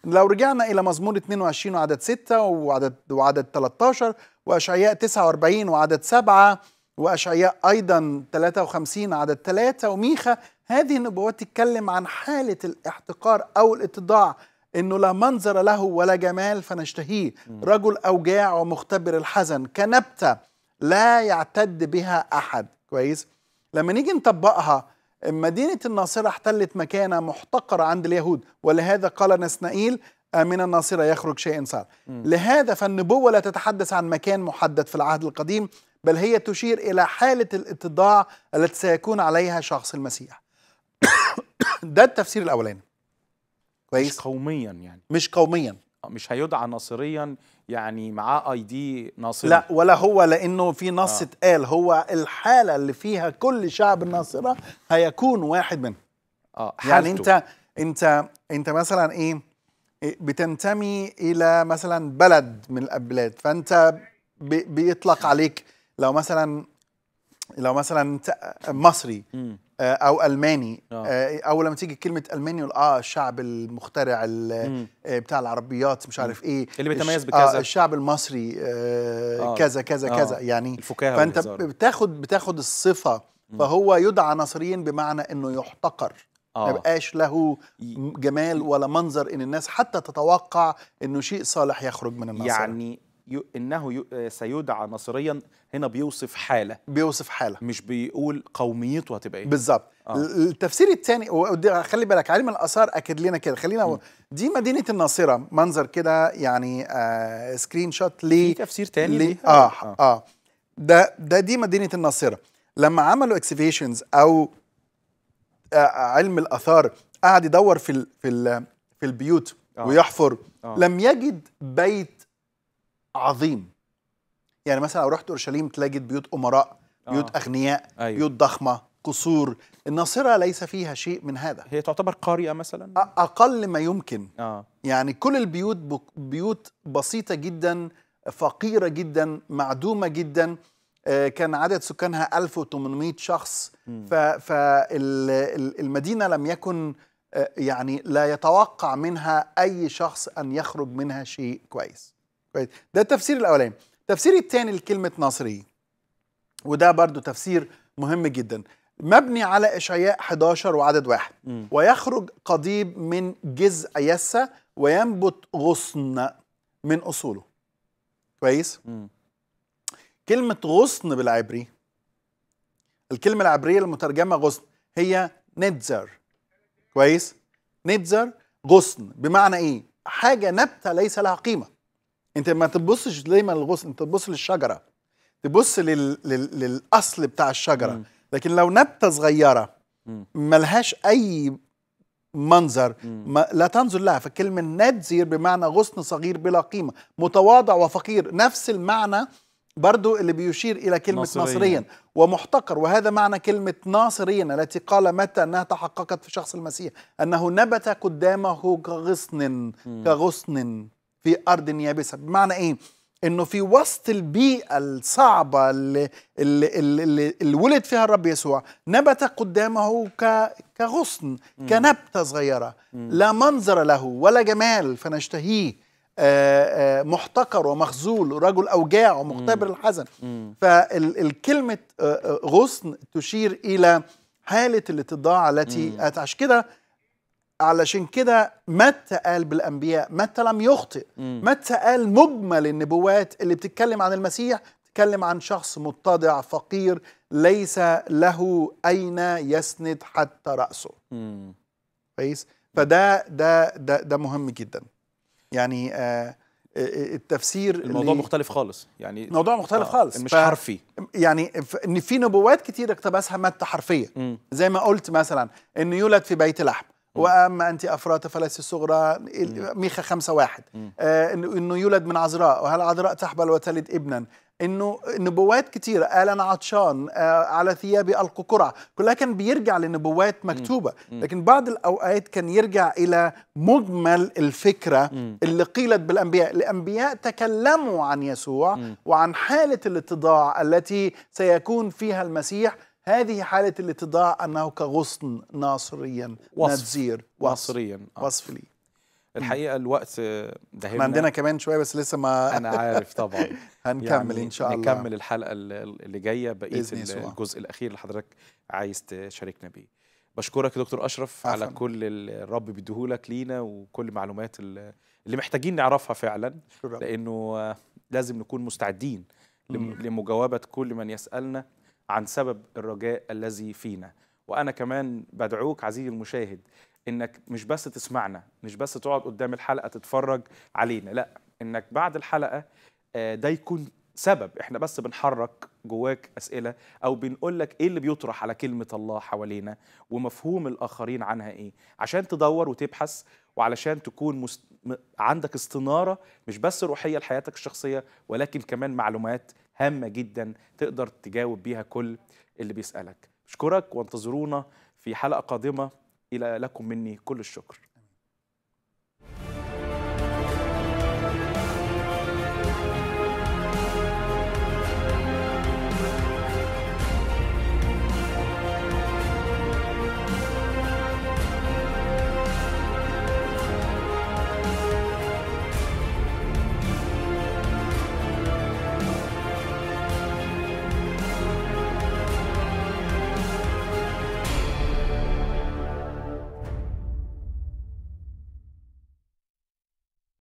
لو رجعنا الى مزمور 22 وعدد 6 وعدد وعدد 13 واشعياء 49 وعدد 7 وأشعياء أيضا 53 عدد 3 وميخا هذه النبوات تتكلم عن حالة الاحتقار أو الاتضاع انه لا منظر له ولا جمال فنشتهيه رجل اوجاع ومختبر الحزن كنبته لا يعتد بها احد كويس لما نيجي نطبقها مدينه الناصره احتلت مكانه محتقره عند اليهود ولهذا قال نسنائيل من الناصره يخرج شيء صار لهذا فالنبوه لا تتحدث عن مكان محدد في العهد القديم بل هي تشير إلى حالة الاتضاع التي سيكون عليها شخص المسيح ده التفسير الأولاني كويس مش قوميا يعني مش قوميا آه، مش هيدعى ناصريا يعني معاه اي دي ناصري لا ولا هو لانه في نص آه. اتقال هو الحاله اللي فيها كل شعب الناصره هيكون واحد منهم اه يعني حالته. يعني انت انت انت مثلا إيه؟, ايه بتنتمي الى مثلا بلد من البلاد فانت بيطلق عليك لو مثلا لو مثلا مصري آه، او الماني آه. آه، او لما تيجي كلمه الماني اه الشعب المخترع بتاع العربيات مش عارف ايه اللي بيتميز بكذا آه الشعب المصري آه كذا كذا آه كذا يعني فانت بتاخد بتاخد الصفه فهو يدعى نصريا بمعنى انه يحتقر آه. مبقاش له جمال ولا منظر ان الناس حتى تتوقع انه شيء صالح يخرج من النصر يعني انه آه، سيدعى ناصريا هنا بيوصف حاله بيوصف حاله مش بيقول قوميته هتبقى ايه بالظبط آه. التفسير الثاني خلي بالك علم الاثار اكد لنا كده خلينا م. دي مدينه الناصره منظر كده يعني آه سكرين شوت ليه في تفسير ثاني لي... آه, اه اه ده ده دي مدينه الناصره لما عملوا اكسفيشنز او آه علم الاثار قعد يدور في الـ في الـ في البيوت آه. ويحفر آه. لم يجد بيت عظيم يعني مثلا لو رحت اورشليم تلاقي بيوت امراء بيوت آه. اغنياء أيوة. بيوت ضخمه قصور الناصره ليس فيها شيء من هذا هي تعتبر قريه مثلا اقل ما يمكن آه. يعني كل البيوت بيوت بسيطه جدا فقيره جدا معدومه جدا آه، كان عدد سكانها 1800 شخص فالمدينه لم يكن آه، يعني لا يتوقع منها اي شخص ان يخرج منها شيء كويس كويس ده التفسير الاولاني التفسير الثاني لكلمه ناصري وده برضو تفسير مهم جدا مبني على اشعياء 11 وعدد واحد م. ويخرج قضيب من جزء يسة وينبت غصن من اصوله كويس م. كلمه غصن بالعبري الكلمه العبريه المترجمه غصن هي نتزر كويس نتزر غصن بمعنى ايه حاجه نبته ليس لها قيمه انت ما تبصش دايما للغصن انت تبص للشجره تبص لل... لل... للاصل بتاع الشجره مم. لكن لو نبته صغيره ملهاش اي منظر ما لا تنظر لها فكلمه نادزير بمعنى غصن صغير بلا قيمه متواضع وفقير نفس المعنى برضو اللي بيشير الى كلمه ناصريا, ناصريا ومحتقر وهذا معنى كلمه ناصريا التي قال متى انها تحققت في شخص المسيح انه نبت قدامه كغصن كغصن في ارض يابسه بمعنى ايه انه في وسط البيئه الصعبه اللي, اللي, اللي, اللي ولد فيها الرب يسوع نبت قدامه كغصن كنبته صغيره لا منظر له ولا جمال فنشتهيه آآ آه، آآ آه، محتقر ومخذول رجل اوجاع ومختبر الحزن فالكلمه آه، غصن تشير الى حاله الاتضاع التي عشان كده علشان كده متى قال بالانبياء متى لم يخطئ متى قال مجمل النبوات اللي بتتكلم عن المسيح بتتكلم عن شخص متضع فقير ليس له اين يسند حتى راسه كويس فده ده ده ده مهم جدا يعني آه, آه،, آه، التفسير الموضوع اللي مختلف خالص يعني موضوع مختلف آه خالص مش حرفي يعني ان في نبوات كتير اقتبسها متى حرفيه زي ما قلت مثلا انه يولد في بيت لحم واما انت افراط فلس الصغرى ميخا خمسة واحد آه انه يولد من عذراء وهل عذراء تحبل وتلد ابنا انه نبوات كثيره قال انا عطشان آه على ثيابي القوا قرعه كلها كان بيرجع لنبوات مكتوبه لكن بعض الاوقات كان يرجع الى مجمل الفكره اللي قيلت بالانبياء الانبياء تكلموا عن يسوع وعن حاله الاتضاع التي سيكون فيها المسيح هذه حالة الاتضاع أنه كغصن ناصريا وصف نتزير وصف ناصريا آه. وصف لي الحقيقة الوقت ده احنا عندنا كمان شوية بس لسه ما أنا عارف طبعا هنكمل يعني إن شاء الله نكمل الحلقة اللي جاية بقية الجزء الأخير اللي حضرتك عايز تشاركنا بيه بشكرك يا دكتور أشرف عفن. على كل الرب بيديهولك لينا وكل معلومات اللي محتاجين نعرفها فعلا شكرا. لأنه لازم نكون مستعدين لمجاوبة كل من يسألنا عن سبب الرجاء الذي فينا وأنا كمان بدعوك عزيزي المشاهد إنك مش بس تسمعنا مش بس تقعد قدام الحلقة تتفرج علينا لا إنك بعد الحلقة آه، ده يكون سبب احنا بس بنحرك جواك اسئله او بنقول لك ايه اللي بيطرح على كلمه الله حوالينا ومفهوم الاخرين عنها ايه عشان تدور وتبحث وعلشان تكون مست... عندك استناره مش بس روحيه لحياتك الشخصيه ولكن كمان معلومات هامة جدا تقدر تجاوب بيها كل اللي بيسألك أشكرك وانتظرونا في حلقة قادمة إلى لكم مني كل الشكر